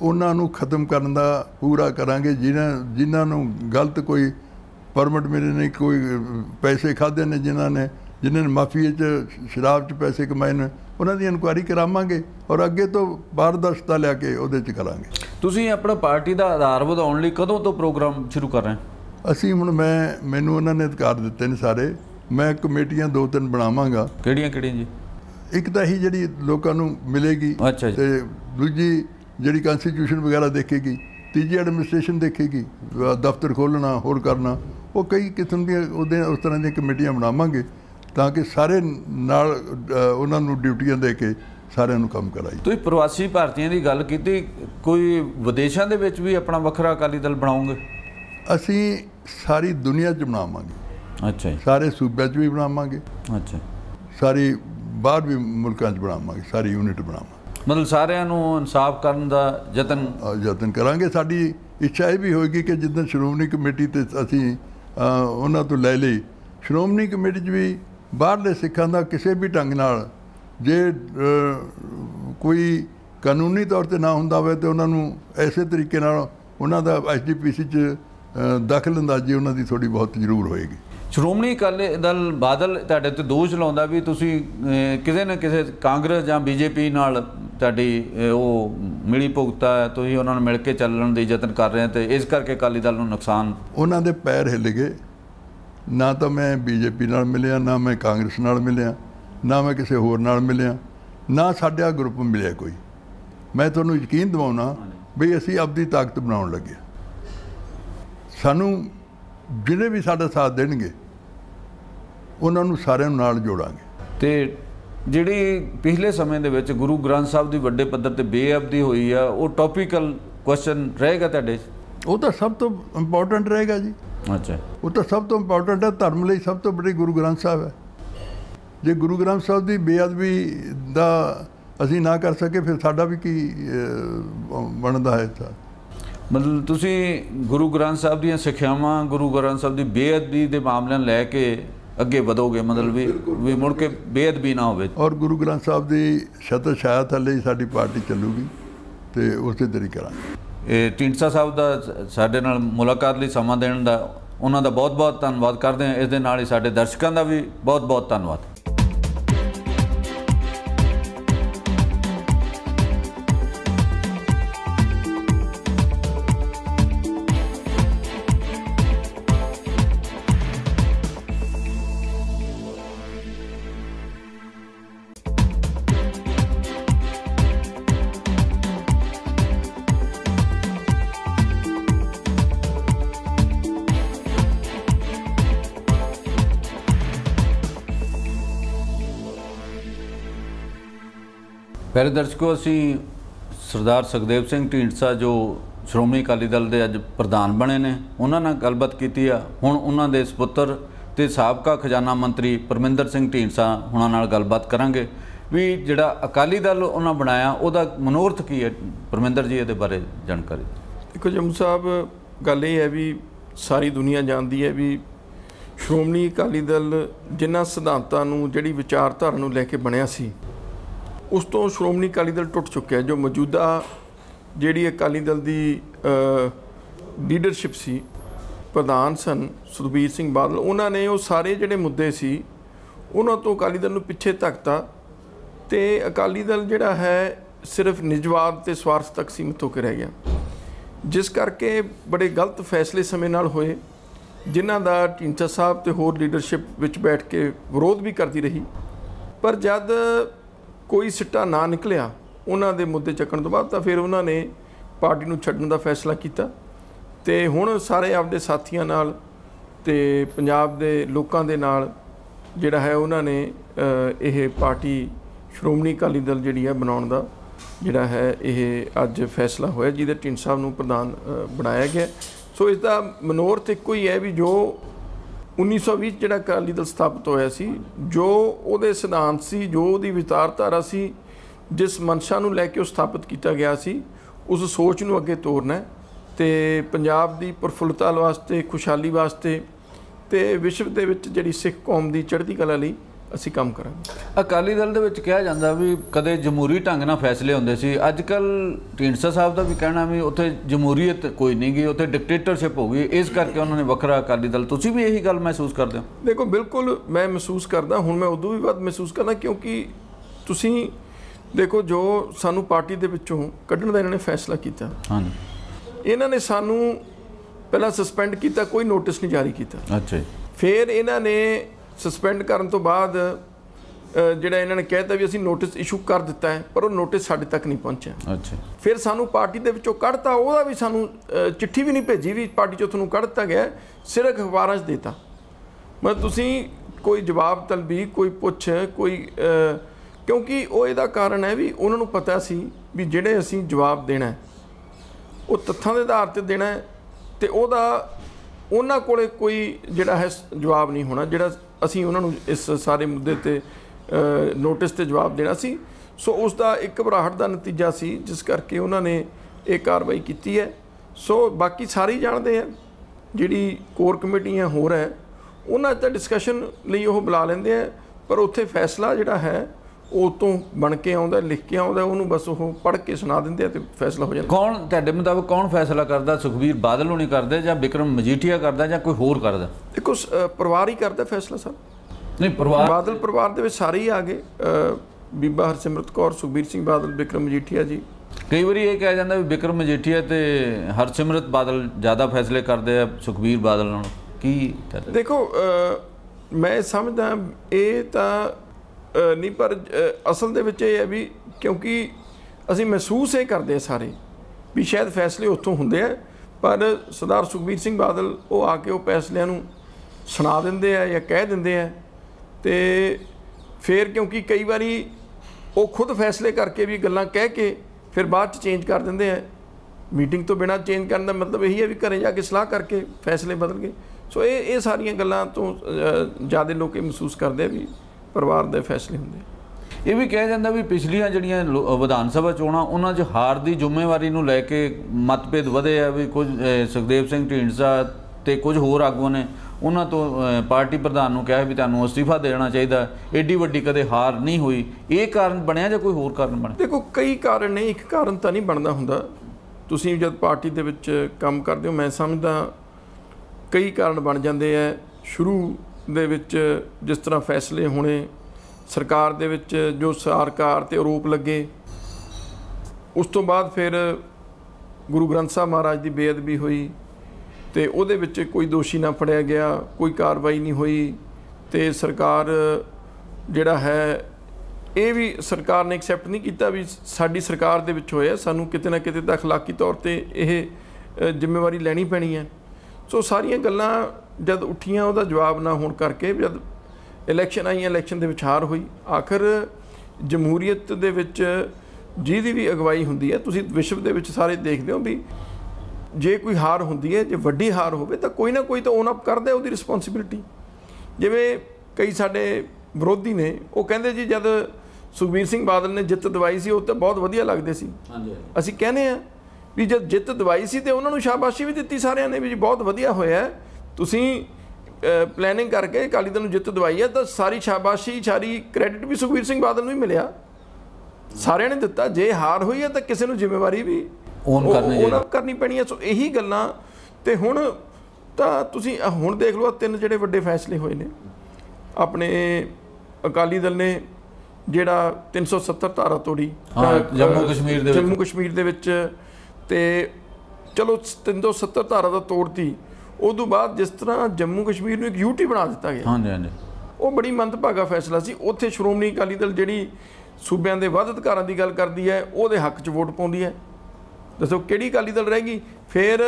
ਉਹਨਾਂ ਨੂੰ ਖਤਮ ਕਰਨ ਦਾ ਪੂਰਾ ਕਰਾਂਗੇ ਜਿਨ੍ਹਾਂ ਜਿਨ੍ਹਾਂ ਨੂੰ ਗਲਤ ਕੋਈ ਪਰਮਿਟ ਮਿਲੇ ਨਹੀਂ ਕੋਈ ਪੈਸੇ ਖਾਦੇ ਨੇ ਜਿਨ੍ਹਾਂ ਨੇ ਜਿਨ੍ਹਾਂ ਨੇ ਮਾਫੀਆ 'ਚ ਸ਼ਰਾਬ 'ਚ ਪੈਸੇ ਕਮਾਏ ਨੇ ਉਹਨਾਂ ਦੀ ਇਨਕੁਆਰੀ ਕਰਾਵਾਂਗੇ ਔਰ ਅੱਗੇ ਤੋਂ ਬਾਰਦਸ਼ਤਾ ਲਿਆ ਕੇ ਉਹਦੇ 'ਚ ਕਰਾਂਗੇ ਤੁਸੀਂ ਆਪਣਾ ਪਾਰਟੀ ਦਾ ਆਧਾਰ ਵਧਾਉਣ ਲਈ ਕਦੋਂ ਤੋਂ ਪ੍ਰੋਗਰਾਮ ਸ਼ੁਰੂ ਕਰ ਰਹੇ ਹੋ ਅਸੀਂ ਹੁਣ ਮੈਂ ਮੈਨੂੰ ਉਹਨਾਂ ਨੇ ਅਧਿਕਾਰ ਦਿੱਤੇ ਨੇ ਸਾਰੇ ਮੈਂ ਕਮੇਟੀਆਂ ਦੋ ਤਿੰਨ ਬਣਾਵਾਂਗਾ ਕਿਹੜੀਆਂ ਕਿਹੜੀਆਂ ਜੀ ਇੱਕ ਤਾਂ ਹੀ ਜਿਹੜੀ ਲੋਕਾਂ ਨੂੰ ਮਿਲੇਗੀ ਤੇ ਦੂਜੀ ਜਿਹੜੀ ਕਨਸਟੀਟਿਊਸ਼ਨ ਵਗੈਰਾ ਦੇਖੇਗੀ ਤੀਜੀ ਐਡਮਿਨਿਸਟ੍ਰੇਸ਼ਨ ਦੇਖੇਗੀ ਦਫ਼ਤਰ ਖੋਲਣਾ ਹੋਰ ਕਰਨਾ ਉਹ ਕਈ ਕਿਸਮ ਦੀਆਂ ਉਹਦੇ ਉਸ ਤਰ੍ਹਾਂ ਦੀਆਂ ਕਮੇਟੀਆਂ ਬਣਾਵਾਂਗੇ ਤਾਂ ਕਿ ਸਾਰੇ ਨਾਲ ਉਹਨਾਂ ਨੂੰ ਡਿਊਟੀਆਂ ਦੇ ਕੇ ਸਾਰਿਆਂ ਨੂੰ ਕੰਮ ਕਰਾਈ ਤੁਸੀਂ ਪ੍ਰਵਾਸੀ ਭਾਰਤੀਆਂ ਦੀ ਗੱਲ ਕੀਤੀ ਕੋਈ ਵਿਦੇਸ਼ਾਂ ਦੇ ਵਿੱਚ ਵੀ ਆਪਣਾ ਵੱਖਰਾ ਅਕਾਲੀ ਦਲ ਬਣਾਉਂਗੇ ਅਸੀਂ ਸਾਰੀ ਦੁਨੀਆ 'ਚ ਬਣਾਵਾਂਗੇ ਅੱਛਾ ਜੀ ਸਾਰੇ ਸੂਬਿਆਂ 'ਚ ਵੀ ਬਣਾਵਾਂਗੇ ਅੱਛਾ ਸਾਰੀ ਬਾਹਰ ਵੀ ਮੁਲਕਾਂ 'ਚ ਬਣਾਵਾਂਗੇ ਸਾਰੀ ਯੂਨਿਟ ਬਣਾਵਾਂਗੇ ਮਤਲਬ ਸਾਰਿਆਂ ਨੂੰ ਇਨਸਾਫ ਕਰਨ ਦਾ ਯਤਨ ਯਤਨ ਕਰਾਂਗੇ ਸਾਡੀ ਇੱਛਾ ਇਹ ਵੀ ਹੋਏਗੀ ਕਿ ਜਿੱਦਾਂ ਸ਼੍ਰੋਮਣੀ ਕਮੇਟੀ ਤੇ ਅਸੀਂ ਉਹਨਾਂ ਤੋਂ ਲੈ ਲਈ ਸ਼੍ਰੋਮਣੀ ਕਮੇਟੀ 'ਚ ਵੀ ਬਾਹਰਲੇ ਸਿੱਖਾਂ ਦਾ ਕਿਸੇ ਵੀ ਢੰਗ ਨਾਲ ਜੇ ਕੋਈ ਕਾਨੂੰਨੀ ਤੌਰ ਤੇ ਨਾ ਹੁੰਦਾ ਹੋਵੇ ਤੇ ਉਹਨਾਂ ਨੂੰ ਐਸੇ ਤਰੀਕੇ ਨਾਲ ਉਹਨਾਂ ਦਾ ਐਸਡੀਪੀਸੀ 'ਚ ਦਖਲ ਅੰਦਾਜ਼ੀ ਉਹਨਾਂ ਦੀ ਥੋੜੀ ਬਹੁਤ ਜ਼ਰੂਰ ਹੋਏਗੀ ਸ਼੍ਰੋਮਣੀ ਅਕਾਲੀ ਦਲ ਬਾਦਲ ਤੁਹਾਡੇ ਤੇ ਦੋਸ਼ ਲਾਉਂਦਾ ਵੀ ਤੁਸੀਂ ਕਿਸੇ ਨਾ ਕਿਸੇ ਕਾਂਗਰਸ ਜਾਂ ਬੀਜੇਪੀ ਨਾਲ ਤੁਹਾਡੀ ਉਹ ਮਿਲੀ ਭੁਗਤਾ ਹੈ ਤੁਸੀਂ ਉਹਨਾਂ ਨਾਲ ਮਿਲ ਕੇ ਚੱਲਣ ਦੀ ਯਤਨ ਕਰ ਰਹੇ ਹੋ ਤੇ ਇਸ ਕਰਕੇ ਅਕਾਲੀ ਦਲ ਨੂੰ ਨੁਕਸਾਨ ਉਹਨਾਂ ਦੇ ਪੈਰ ਹਿੱਲ ਗਏ ਨਾ ਤਾਂ ਮੈਂ ਬੀਜੇਪੀ ਨਾਲ ਮਿਲਿਆ ਨਾ ਮੈਂ ਕਾਂਗਰਸ ਨਾਲ ਮਿਲਿਆ ਨਾ ਮੈਂ ਕਿਸੇ ਹੋਰ ਨਾਲ ਮਿਲਿਆ ਨਾ ਸਾਡਾ ਗਰੁੱਪ ਮਿਲਿਆ ਕੋਈ ਮੈਂ ਤੁਹਾਨੂੰ ਯਕੀਨ ਦਿਵਾਉਣਾ ਵੀ ਅਸੀਂ ਆਪਦੀ ਤਾਕਤ ਬਣਾਉਣ ਲੱਗੇ ਸਾਨੂੰ ਜਿਹੜੇ ਵੀ ਸਾਡਾ ਸਾਥ ਦੇਣਗੇ ਉਹਨਾਂ ਨੂੰ ਸਾਰਿਆਂ ਨਾਲ ਜੋੜਾਂਗੇ ਤੇ ਜਿਹੜੀ ਪਿਛਲੇ ਸਮੇਂ ਦੇ ਵਿੱਚ ਗੁਰੂ ਗ੍ਰੰਥ ਸਾਹਿਬ ਦੀ ਵੱਡੇ ਪੱਧਰ ਤੇ ਬੇਅਬਦੀ ਹੋਈ ਆ ਉਹ ਟੌਪਿਕਲ ਕੁਐਸਚਨ ਰਹੇਗਾ ਤੁਹਾਡੇ ਉਹ ਤਾਂ ਸਭ ਤੋਂ ਇੰਪੋਰਟੈਂਟ ਰਹੇਗਾ ਜੀ ਅੱਛਾ ਉਹ ਤਾਂ ਸਭ ਤੋਂ ਇੰਪੋਰਟੈਂਟ ਹੈ ਧਰਮ ਲਈ ਸਭ ਤੋਂ ਵੱਡੀ ਗੁਰੂ ਗ੍ਰੰਥ ਸਾਹਿਬ ਹੈ ਜੇ ਗੁਰੂ ਗ੍ਰੰਥ ਸਾਹਿਬ ਦੀ ਬੇਅਦਬੀ ਦਾ ਅਸੀਂ ਨਾ ਕਰ ਸਕੇ ਫਿਰ ਸਾਡਾ ਵੀ ਕੀ ਬਣਦਾ ਹੈ ਤਾਂ ਮਤਲਬ ਤੁਸੀਂ ਗੁਰੂ ਗ੍ਰੰਥ ਸਾਹਿਬ ਦੀਆਂ ਸਿੱਖਿਆਵਾਂ ਗੁਰੂ ਗ੍ਰੰਥ ਸਾਹਿਬ ਦੀ ਬੇਅਦਬੀ ਦੇ ਮਾਮਲਿਆਂ ਲੈ ਕੇ ਅੱਗੇ ਵਧੋਗੇ ਮਤਲਬ ਵੀ ਵੀ ਮੁੜ ਕੇ ਬੇਅਦਬੀ ਨਾ ਹੋਵੇ ਔਰ ਗੁਰੂ ਗ੍ਰੰਥ ਸਾਹਿਬ ਦੀ ਛਤਰ ਛਾਇਆ ਥੱਲੇ ਸਾਡੀ ਪਾਰਟੀ ਚੱਲੂਗੀ ਤੇ ਉਸੇ ਤਰੀਕੇ ਕਰਾਂਗੇ ਇਹ ਟਿੰਡਸਾ ਸਾਹਿਬ ਦਾ ਸਾਡੇ ਨਾਲ ਮੁਲਾਕਾਤ ਲਈ ਸਮਾਂ ਦੇਣ ਦਾ ਉਹਨਾਂ ਦਾ ਬਹੁਤ-ਬਹੁਤ ਧੰਨਵਾਦ ਕਰਦੇ ਹਾਂ ਇਸ ਦੇ ਨਾਲ ਹੀ ਸਾਡੇ ਦਰਸ਼ਕਾਂ ਦਾ ਵੀ ਬਹੁਤ-ਬਹੁਤ ਧੰਨਵਾਦ ਪਿਆਰੇ ਦਰਸ਼ਕੋ ਅਸੀਂ ਸਰਦਾਰ ਸੁਖਦੇਵ ਸਿੰਘ ਢੀਂਡਸਾ ਜੋ ਸ਼੍ਰੋਮਣੀ ਅਕਾਲੀ ਦਲ ਦੇ ਅੱਜ ਪ੍ਰਧਾਨ ਬਣੇ ਨੇ ਉਹਨਾਂ ਨਾਲ ਗੱਲਬਾਤ ਕੀਤੀ ਆ ਹੁਣ ਉਹਨਾਂ ਦੇ ਸੁਪੁੱਤਰ ਤੇ ਸਾਬਕਾ ਖਜ਼ਾਨਾ ਮੰਤਰੀ ਪਰਮਿੰਦਰ ਸਿੰਘ ਢੀਂਡਸਾ ਉਹਨਾਂ ਨਾਲ ਗੱਲਬਾਤ ਕਰਾਂਗੇ ਵੀ ਜਿਹੜਾ ਅਕਾਲੀ ਦਲ ਉਹਨਾਂ ਬਣਾਇਆ ਉਹਦਾ ਮਨੋਰਥ ਕੀ ਹੈ ਪਰਮਿੰਦਰ ਜੀ ਇਹਦੇ ਬਾਰੇ ਜਾਣਕਾਰੀ ਦੇਖੋ ਜਮ ਸਾਹਿਬ ਗੱਲ ਇਹ ਹੈ ਵੀ ਸਾਰੀ ਦੁਨੀਆ ਜਾਣਦੀ ਹੈ ਵੀ ਸ਼੍ਰੋਮਣੀ ਅਕਾਲੀ ਦਲ ਜਿਨ੍ਹਾਂ ਸਿਧਾਂਤਾਂ ਨੂੰ ਜਿਹੜੀ ਵਿਚਾਰਧਾਰਾ ਨੂੰ ਲੈ ਕੇ ਬਣਿਆ ਸੀ ਉਸ ਤੋਂ ਸ਼੍ਰੋਮਣੀ ਅਕਾਲੀ ਦਲ ਟੁੱਟ ਚੁੱਕਿਆ ਜੋ ਮੌਜੂਦਾ ਜਿਹੜੀ ਅਕਾਲੀ ਦਲ ਦੀ ਲੀਡਰਸ਼ਿਪ ਸੀ ਪ੍ਰਧਾਨ ਸਨ ਸੁਖਬੀਰ ਸਿੰਘ ਬਾਦਲ ਉਹਨਾਂ ਨੇ ਉਹ ਸਾਰੇ ਜਿਹੜੇ ਮੁੱਦੇ ਸੀ ਉਹਨਾਂ ਤੋਂ ਅਕਾਲੀ ਦਲ ਨੂੰ ਪਿੱਛੇ ਧੱਕਤਾ ਤੇ ਅਕਾਲੀ ਦਲ ਜਿਹੜਾ ਹੈ ਸਿਰਫ ਨਿਜਵਾਦ ਤੇ ਸਵਾਰਥ ਤੱਕ ਸੀਮਿਤ ਹੋ ਕੇ ਰਹਿ ਗਿਆ ਜਿਸ ਕਰਕੇ ਬੜੇ ਗਲਤ ਫੈਸਲੇ ਸਮੇਂ ਨਾਲ ਹੋਏ ਜਿਨ੍ਹਾਂ ਦਾ ਟਿੰਚਾ ਸਾਹਿਬ ਤੇ ਹੋਰ ਲੀਡਰਸ਼ਿਪ ਵਿੱਚ ਬੈਠ ਕੇ ਵਿਰੋਧ ਵੀ ਕਰਦੀ ਰਹੀ ਪਰ ਜਦ ਕੋਈ ਸਿੱਟਾ ਨਾ ਨਿਕਲਿਆ ਉਹਨਾਂ ਦੇ ਮੁੱਦੇ ਚੱਕਣ ਤੋਂ ਬਾਅਦ ਤਾਂ ਫਿਰ ਉਹਨਾਂ ਨੇ ਪਾਰਟੀ ਨੂੰ ਛੱਡਣ ਦਾ ਫੈਸਲਾ ਕੀਤਾ ਤੇ ਹੁਣ ਸਾਰੇ ਆਪਦੇ ਸਾਥੀਆਂ ਨਾਲ ਤੇ ਪੰਜਾਬ ਦੇ ਲੋਕਾਂ ਦੇ ਨਾਲ ਜਿਹੜਾ ਹੈ ਉਹਨਾਂ ਨੇ ਇਹ ਪਾਰਟੀ ਸ਼੍ਰੋਮਣੀ ਅਕਾਲੀ ਦਲ ਜਿਹੜੀ ਹੈ ਬਣਾਉਣ ਦਾ ਜਿਹੜਾ ਹੈ ਇਹ ਅੱਜ ਫੈਸਲਾ ਹੋਇਆ ਜਿਹਦੇ ਟਿੰਡ ਸਾਹਿਬ ਨੂੰ ਪ੍ਰਧਾਨ ਬਣਾਇਆ ਗਿਆ ਸੋ ਇਸ ਦਾ ਮਨੋਰਥ ਇੱਕੋ ਹੀ ਹੈ ਵੀ ਜੋ 1920 ਜਿਹੜਾ ਅਕਾਲੀ ਦਲ ਸਥਾਪਿਤ ਹੋਇਆ ਸੀ ਜੋ ਉਹਦੇ ਸਿਧਾਂਤ ਸੀ ਜੋ ਉਹਦੀ ਵਿਚਾਰਧਾਰਾ ਸੀ ਜਿਸ ਮਨਸ਼ਾ ਨੂੰ ਲੈ ਕੇ ਉਹ ਸਥਾਪਿਤ ਕੀਤਾ ਗਿਆ ਸੀ ਉਸ ਸੋਚ ਨੂੰ ਅੱਗੇ ਤੋਰਨਾ ਤੇ ਪੰਜਾਬ ਦੀ ਪਰਫੁੱਲਤਾ ਵਾਸਤੇ ਖੁਸ਼ਹਾਲੀ ਵਾਸਤੇ ਤੇ ਵਿਸ਼ਵ ਦੇ ਵਿੱਚ ਜਿਹੜੀ ਸਿੱਖ ਕੌਮ ਦੀ ਚੜ੍ਹਦੀ ਕਲਾ ਲਈ ਅਸੀਂ ਕੰਮ ਕਰਾਂਗੇ ਅਕਾਲੀ ਦਲ ਦੇ ਵਿੱਚ ਕਿਹਾ ਜਾਂਦਾ ਵੀ ਕਦੇ ਜਮਹੂਰੀ ਢੰਗ ਨਾਲ ਫੈਸਲੇ ਹੁੰਦੇ ਸੀ ਅੱਜ ਕੱਲ ਢੀਂਡਸਾ ਸਾਹਿਬ ਦਾ ਵੀ ਕਹਿਣਾ ਵੀ ਉੱਥੇ ਜਮਹੂਰੀਅਤ ਕੋਈ ਨਹੀਂ ਗਈ ਉੱਥੇ ਡਿਕਟੇਟਰਸ਼ਿਪ ਹੋ ਗਈ ਇਸ ਕਰਕੇ ਉਹਨਾਂ ਨੇ ਵੱਖਰਾ ਅਕਾਲੀ ਦਲ ਤੁਸੀਂ ਵੀ ਇਹੀ ਗੱਲ ਮਹਿਸੂਸ ਕਰਦੇ ਹੋ ਦੇਖੋ ਬਿਲਕੁਲ ਮੈਂ ਮਹਿਸੂਸ ਕਰਦਾ ਹੁਣ ਮੈਂ ਉਦੋਂ ਵੀ ਵੱਧ ਮਹਿਸੂਸ ਕਰਦਾ ਕਿਉਂਕਿ ਤੁਸੀਂ ਦੇਖੋ ਜੋ ਸਾਨੂੰ ਪਾਰਟੀ ਦੇ ਵਿੱਚੋਂ ਕੱਢਣ ਦਾ ਇਹਨਾਂ ਨੇ ਫੈਸਲਾ ਕੀਤਾ ਹਾਂਜੀ ਇਹਨਾਂ ਨੇ ਸਾਨੂੰ ਪਹਿਲਾਂ ਸਸਪੈਂਡ ਕੀਤਾ ਕੋਈ ਨੋਟਿਸ ਨਹੀਂ ਜਾਰੀ ਕੀਤਾ ਅੱਛਾ ਫਿਰ ਇਹਨਾਂ ਨੇ ਸਸਪੈਂਡ ਕਰਨ ਤੋਂ ਬਾਅਦ ਜਿਹੜਾ ਇਹਨਾਂ ਨੇ ਕਹਿਤਾ ਵੀ ਅਸੀਂ ਨੋਟਿਸ ਇਸ਼ੂ ਕਰ ਦਿੱਤਾ ਹੈ ਪਰ ਉਹ ਨੋਟਿਸ ਸਾਡੇ ਤੱਕ ਨਹੀਂ ਪਹੁੰਚਿਆ ਅੱਛਾ ਫਿਰ ਸਾਨੂੰ ਪਾਰਟੀ ਦੇ ਵਿੱਚੋਂ ਕੱਢਤਾ ਉਹਦਾ ਵੀ ਸਾਨੂੰ ਚਿੱਠੀ ਵੀ ਨਹੀਂ ਭੇਜੀ ਵੀ ਪਾਰਟੀ ਚੋਂ ਤੁਹਾਨੂੰ ਕੱਢ ਦਿੱਤਾ ਗਿਆ ਸਿਰਕ ਅਖਬਾਰਾਂ 'ਚ ਦਿੱਤਾ ਮੈਂ ਤੁਸੀਂ ਕੋਈ ਜਵਾਬ ਤਲਬੀ ਕੋਈ ਪੁੱਛ ਕੋਈ ਕਿਉਂਕਿ ਉਹ ਇਹਦਾ ਕਾਰਨ ਹੈ ਵੀ ਉਹਨਾਂ ਨੂੰ ਪਤਾ ਸੀ ਵੀ ਜਿਹੜੇ ਅਸੀਂ ਜਵਾਬ ਦੇਣਾ ਉਹ ਤੱਥਾਂ ਦੇ ਆਧਾਰ ਤੇ ਦੇਣਾ ਤੇ ਉਹਦਾ ਉਹਨਾਂ ਕੋਲੇ ਕੋਈ ਜਿਹੜਾ ਹੈ ਜਵਾਬ ਨਹੀਂ ਹੋਣਾ ਜਿਹੜਾ ਅਸੀਂ ਉਹਨਾਂ ਨੂੰ ਇਸ ਸਾਰੇ ਮੁੱਦੇ ਤੇ ਨੋਟਿਸ ਤੇ ਜਵਾਬ ਦੇਣਾ ਸੀ ਸੋ ਉਸ ਦਾ ਇੱਕ ਬਰਾਹਟ ਦਾ ਨਤੀਜਾ ਸੀ ਜਿਸ ਕਰਕੇ ਉਹਨਾਂ ਨੇ ਇਹ ਕਾਰਵਾਈ ਕੀਤੀ ਹੈ ਸੋ ਬਾਕੀ ਸਾਰੇ ਜਾਣਦੇ ਆ ਜਿਹੜੀ ਕੋਰ ਕਮੇਟੀਆਂ ਹੋਰ ਹੈ ਉਹਨਾਂ ਤੇ ਡਿਸਕਸ਼ਨ ਲਈ ਉਹ ਬੁਲਾ ਲੈਂਦੇ ਆ ਪਰ ਉੱਥੇ ਫੈਸਲਾ ਜਿਹੜਾ ਹੈ ਉਹ ਤੋਂ ਬਣ ਕੇ ਆਉਂਦਾ ਲਿਖ ਕੇ ਆਉਂਦਾ ਉਹਨੂੰ ਬਸ ਉਹ ਪੜ੍ਹ ਕੇ ਸੁਣਾ ਦਿੰਦੇ ਆ ਤੇ ਫੈਸਲਾ ਹੋ ਜਾਂਦਾ ਕੌਣ ਤੁਹਾਡੇ ਮੁਤਾਬਕ ਕੌਣ ਫੈਸਲਾ ਕਰਦਾ ਸੁਖਬੀਰ ਬਾਦਲ ਨਹੀਂ ਕਰਦੇ ਜਾਂ ਵਿਕਰਮ ਮਜੀਠੀਆ ਕਰਦਾ ਜਾਂ ਕੋਈ ਹੋਰ ਕਰਦਾ ਦੇਖੋ ਪਰਿਵਾਰ ਹੀ ਕਰਦਾ ਫੈਸਲਾ ਸਰ ਨਹੀਂ ਪਰਿਵਾਰ ਬਾਦਲ ਪਰਿਵਾਰ ਦੇ ਵਿੱਚ ਸਾਰੇ ਹੀ ਆ ਗਏ ਬੀਬਾ ਹਰਸਿਮਰਤ ਕੌਰ ਸੁਖਬੀਰ ਸਿੰਘ ਬਾਦਲ ਵਿਕਰਮ ਮਜੀਠੀਆ ਜੀ ਕਈ ਵਾਰੀ ਇਹ ਕਿਹਾ ਜਾਂਦਾ ਵੀ ਵਿਕਰਮ ਮਜੀਠੀਆ ਤੇ ਹਰਸਿਮਰਤ ਬਾਦਲ ਜ਼ਿਆਦਾ ਫੈਸਲੇ ਕਰਦੇ ਆ ਸੁਖਬੀਰ ਬਾਦਲ ਨਾਲ ਕੀ ਦੇਖੋ ਮੈਂ ਸਮਝਦਾ ਇਹ ਤਾਂ ਨਹੀਂ ਪਰ ਅਸਲ ਦੇ ਵਿੱਚ ਇਹ ਹੈ ਵੀ ਕਿਉਂਕਿ ਅਸੀਂ ਮਹਿਸੂਸ ਇਹ ਕਰਦੇ ਆ ਸਾਰੇ ਵੀ ਸ਼ਾਇਦ ਫੈਸਲੇ ਉੱਥੋਂ ਹੁੰਦੇ ਆ ਪਰ ਸਰਦਾਰ ਸੁਖਬੀਰ ਸਿੰਘ ਬਾਦਲ ਉਹ ਆ ਕੇ ਉਹ ਫੈਸਲਿਆਂ ਨੂੰ ਸੁਣਾ ਦਿੰਦੇ ਆ ਜਾਂ ਕਹਿ ਦਿੰਦੇ ਆ ਤੇ ਫਿਰ ਕਿਉਂਕਿ ਕਈ ਵਾਰੀ ਉਹ ਖੁਦ ਫੈਸਲੇ ਕਰਕੇ ਵੀ ਗੱਲਾਂ ਕਹਿ ਕੇ ਫਿਰ ਬਾਅਦ ਚ ਚੇਂਜ ਕਰ ਦਿੰਦੇ ਆ ਮੀਟਿੰਗ ਤੋਂ ਬਿਨਾ ਚੇਂਜ ਕਰਨ ਦਾ ਮਤਲਬ ਇਹੀ ਹੈ ਵੀ ਘਰੇ ਜਾ ਕੇ ਸਲਾਹ ਕਰਕੇ ਫੈਸਲੇ ਬਦਲ ਗਏ ਸੋ ਇਹ ਇਹ ਸਾਰੀਆਂ ਗੱਲਾਂ ਤੋਂ ਜਿਆਦਾ ਲੋਕ ਇਹ ਮਹਿਸੂਸ ਕਰਦੇ ਆ ਵੀ ਪਰਿਵਾਰ ਦੇ ਫੈਸਲੇ ਹੁੰਦੇ ਇਹ ਵੀ ਕਿਹਾ ਜਾਂਦਾ ਵੀ ਪਿਛਲੀਆਂ ਜਿਹੜੀਆਂ ਵਿਧਾਨ ਸਭਾ ਚੋਣਾਂ ਉਹਨਾਂ 'ਚ ਹਾਰ ਦੀ ਜ਼ਿੰਮੇਵਾਰੀ ਨੂੰ ਲੈ ਕੇ ਮਤਭੇਦ ਵਧੇ ਆ ਵੀ ਕੁਝ ਸੁਖਦੇਵ ਸਿੰਘ ਢੀਂਡਸਾ ਤੇ ਕੁਝ ਹੋਰ ਆਗੂਆਂ ਨੇ ਉਹਨਾਂ ਤੋਂ ਪਾਰਟੀ ਪ੍ਰਧਾਨ ਨੂੰ ਕਿਹਾ ਵੀ ਤੁਹਾਨੂੰ ਅਸਤੀਫਾ ਦੇਣਾ ਚਾਹੀਦਾ ਏਡੀ ਵੱਡੀ ਕਦੇ ਹਾਰ ਨਹੀਂ ਹੋਈ ਇਹ ਕਾਰਨ ਬਣਿਆ ਜਾਂ ਕੋਈ ਹੋਰ ਕਾਰਨ ਬਣਿਆ ਦੇਖੋ ਕਈ ਕਾਰਨ ਨੇ ਇੱਕ ਕਾਰਨ ਤਾਂ ਨਹੀਂ ਬਣਦਾ ਹੁੰਦਾ ਤੁਸੀਂ ਜਦ ਪਾਰਟੀ ਦੇ ਵਿੱਚ ਕੰਮ ਕਰਦੇ ਹੋ ਮੈਂ ਸਮਝਦਾ ਕਈ ਕਾਰਨ ਬਣ ਜਾਂਦੇ ਆ ਸ਼ੁਰੂ ਦੇ ਵਿੱਚ ਜਿਸ ਤਰ੍ਹਾਂ ਫੈਸਲੇ ਹੋਣੇ ਸਰਕਾਰ ਦੇ ਵਿੱਚ ਜੋ ਸਰਕਾਰ ਤੇ ਆਰੋਪ ਲੱਗੇ ਉਸ ਤੋਂ ਬਾਅਦ ਫਿਰ ਗੁਰੂ ਗ੍ਰੰਥ ਸਾਹਿਬ ਮਹਾਰਾਜ ਦੀ ਬੇਅਦਬੀ ਹੋਈ ਤੇ ਉਹਦੇ ਵਿੱਚ ਕੋਈ ਦੋਸ਼ੀ ਨਾ ਫੜਿਆ ਗਿਆ ਕੋਈ ਕਾਰਵਾਈ ਨਹੀਂ ਹੋਈ ਤੇ ਸਰਕਾਰ ਜਿਹੜਾ ਹੈ ਇਹ ਵੀ ਸਰਕਾਰ ਨੇ ਐਕਸੈਪਟ ਨਹੀਂ ਕੀਤਾ ਵੀ ਸਾਡੀ ਸਰਕਾਰ ਦੇ ਵਿੱਚ ਹੋਇਆ ਸਾਨੂੰ ਕਿਤੇ ਨਾ ਕਿਤੇ ਤਾਂ اخلاقی ਤੌਰ ਤੇ ਇਹ ਜ਼ਿੰਮੇਵਾਰੀ ਲੈਣੀ ਪੈਣੀ ਹੈ ਸੋ ਸਾਰੀਆਂ ਗੱਲਾਂ ਜਦ ਉੱਠੀਆਂ ਉਹਦਾ ਜਵਾਬ ਨਾ ਹੋਣ ਕਰਕੇ ਜਦ ਇਲੈਕਸ਼ਨ ਆਈਆਂ ਇਲੈਕਸ਼ਨ ਦੇ ਵਿਚਾਰ ਹੋਈ ਆਖਰ ਜਮਹੂਰੀਅਤ ਦੇ ਵਿੱਚ ਜਿਹਦੀ ਵੀ ਅਗਵਾਈ ਹੁੰਦੀ ਹੈ ਤੁਸੀਂ ਵਿਸ਼ਵ ਦੇ ਵਿੱਚ ਸਾਰੇ ਦੇਖਦੇ ਹੋ ਵੀ ਜੇ ਕੋਈ ਹਾਰ ਹੁੰਦੀ ਹੈ ਜੇ ਵੱਡੀ ਹਾਰ ਹੋਵੇ ਤਾਂ ਕੋਈ ਨਾ ਕੋਈ ਤਾਂ ਓਨ ਅਪ ਕਰਦਾ ਉਹਦੀ ਰਿਸਪੌਂਸਿਬਿਲਟੀ ਜਿਵੇਂ ਕਈ ਸਾਡੇ ਵਿਰੋਧੀ ਨੇ ਉਹ ਕਹਿੰਦੇ ਜੀ ਜਦ ਸੁਖਬੀਰ ਸਿੰਘ ਬਾਦਲ ਨੇ ਜਿੱਤ ਦਵਾਈ ਸੀ ਉਹ ਤਾਂ ਬਹੁਤ ਵਧੀਆ ਲੱਗਦੇ ਸੀ ਹਾਂਜੀ ਅਸੀਂ ਕਹਿੰਦੇ ਆ ਵੀ ਜਦ ਜਿੱਤ ਦਵਾਈ ਸੀ ਤੇ ਉਹਨਾਂ ਨੂੰ ਸ਼ਾਬਾਸ਼ੀ ਵੀ ਦਿੱਤੀ ਸਾਰਿਆਂ ਨੇ ਵੀ ਜੀ ਬਹੁਤ ਵਧੀਆ ਹੋਇਆ ਤੁਸੀਂ ਪਲੈਨਿੰਗ ਕਰਕੇ ਅਕਾਲੀ ਦਲ ਨੂੰ ਜਿੱਤ ਦਵਾਈ ਹੈ ਤਾਂ ਸਾਰੀ ਸ਼ਾਬਾਸ਼ੀ ਸਾਰੀ ਕ੍ਰੈਡਿਟ ਵੀ ਸੁਖਵੀਰ ਸਿੰਘ ਬਾਦਲ ਨੂੰ ਹੀ ਮਿਲਿਆ ਸਾਰਿਆਂ ਨੇ ਦਿੱਤਾ ਜੇ ਹਾਰ ਹੋਈ ਹੈ ਤਾਂ ਕਿਸੇ ਨੂੰ ਜ਼ਿੰਮੇਵਾਰੀ ਵੀ ਓਨ ਕਰਨੀ ਓਨ ਕਰਨੀ ਪੈਣੀ ਹੈ ਸੋ ਇਹੀ ਗੱਲਾਂ ਤੇ ਹੁਣ ਤਾਂ ਤੁਸੀਂ ਹੁਣ ਦੇਖ ਲਓ ਤਿੰਨ ਜਿਹੜੇ ਵੱਡੇ ਫੈਸਲੇ ਹੋਏ ਨੇ ਆਪਣੇ ਅਕਾਲੀ ਦਲ ਨੇ ਜਿਹੜਾ 370 ਧਾਰਾ ਤੋੜੀ ਜੰਮੂ ਕਸ਼ਮੀਰ ਦੇ ਵਿੱਚ ਜੰਮੂ ਕਸ਼ਮੀਰ ਦੇ ਵਿੱਚ ਤੇ ਚਲੋ 370 ਧਾਰਾ ਦਾ ਤੋੜਤੀ ਉਦੋਂ ਬਾਅਦ ਜਿਸ ਤਰ੍ਹਾਂ ਜੰਮੂ ਕਸ਼ਮੀਰ ਨੂੰ ਇੱਕ ਯੂਟੀ ਬਣਾ ਦਿੱਤਾ ਗਿਆ ਹਾਂਜੀ ਹਾਂਜੀ ਉਹ ਬੜੀ ਮੰਦਭਾਗਾ ਫੈਸਲਾ ਸੀ ਉੱਥੇ ਸ਼੍ਰੋਮਣੀ ਅਕਾਲੀ ਦਲ ਜਿਹੜੀ ਸੂਬਿਆਂ ਦੇ ਵੱਧ ਅਧਿਕਾਰਾਂ ਦੀ ਗੱਲ ਕਰਦੀ ਹੈ ਉਹਦੇ ਹੱਕ 'ਚ ਵੋਟ ਪਾਉਂਦੀ ਹੈ ਦੱਸੋ ਕਿਹੜੀ ਅਕਾਲੀ ਦਲ ਰਹੇਗੀ ਫਿਰ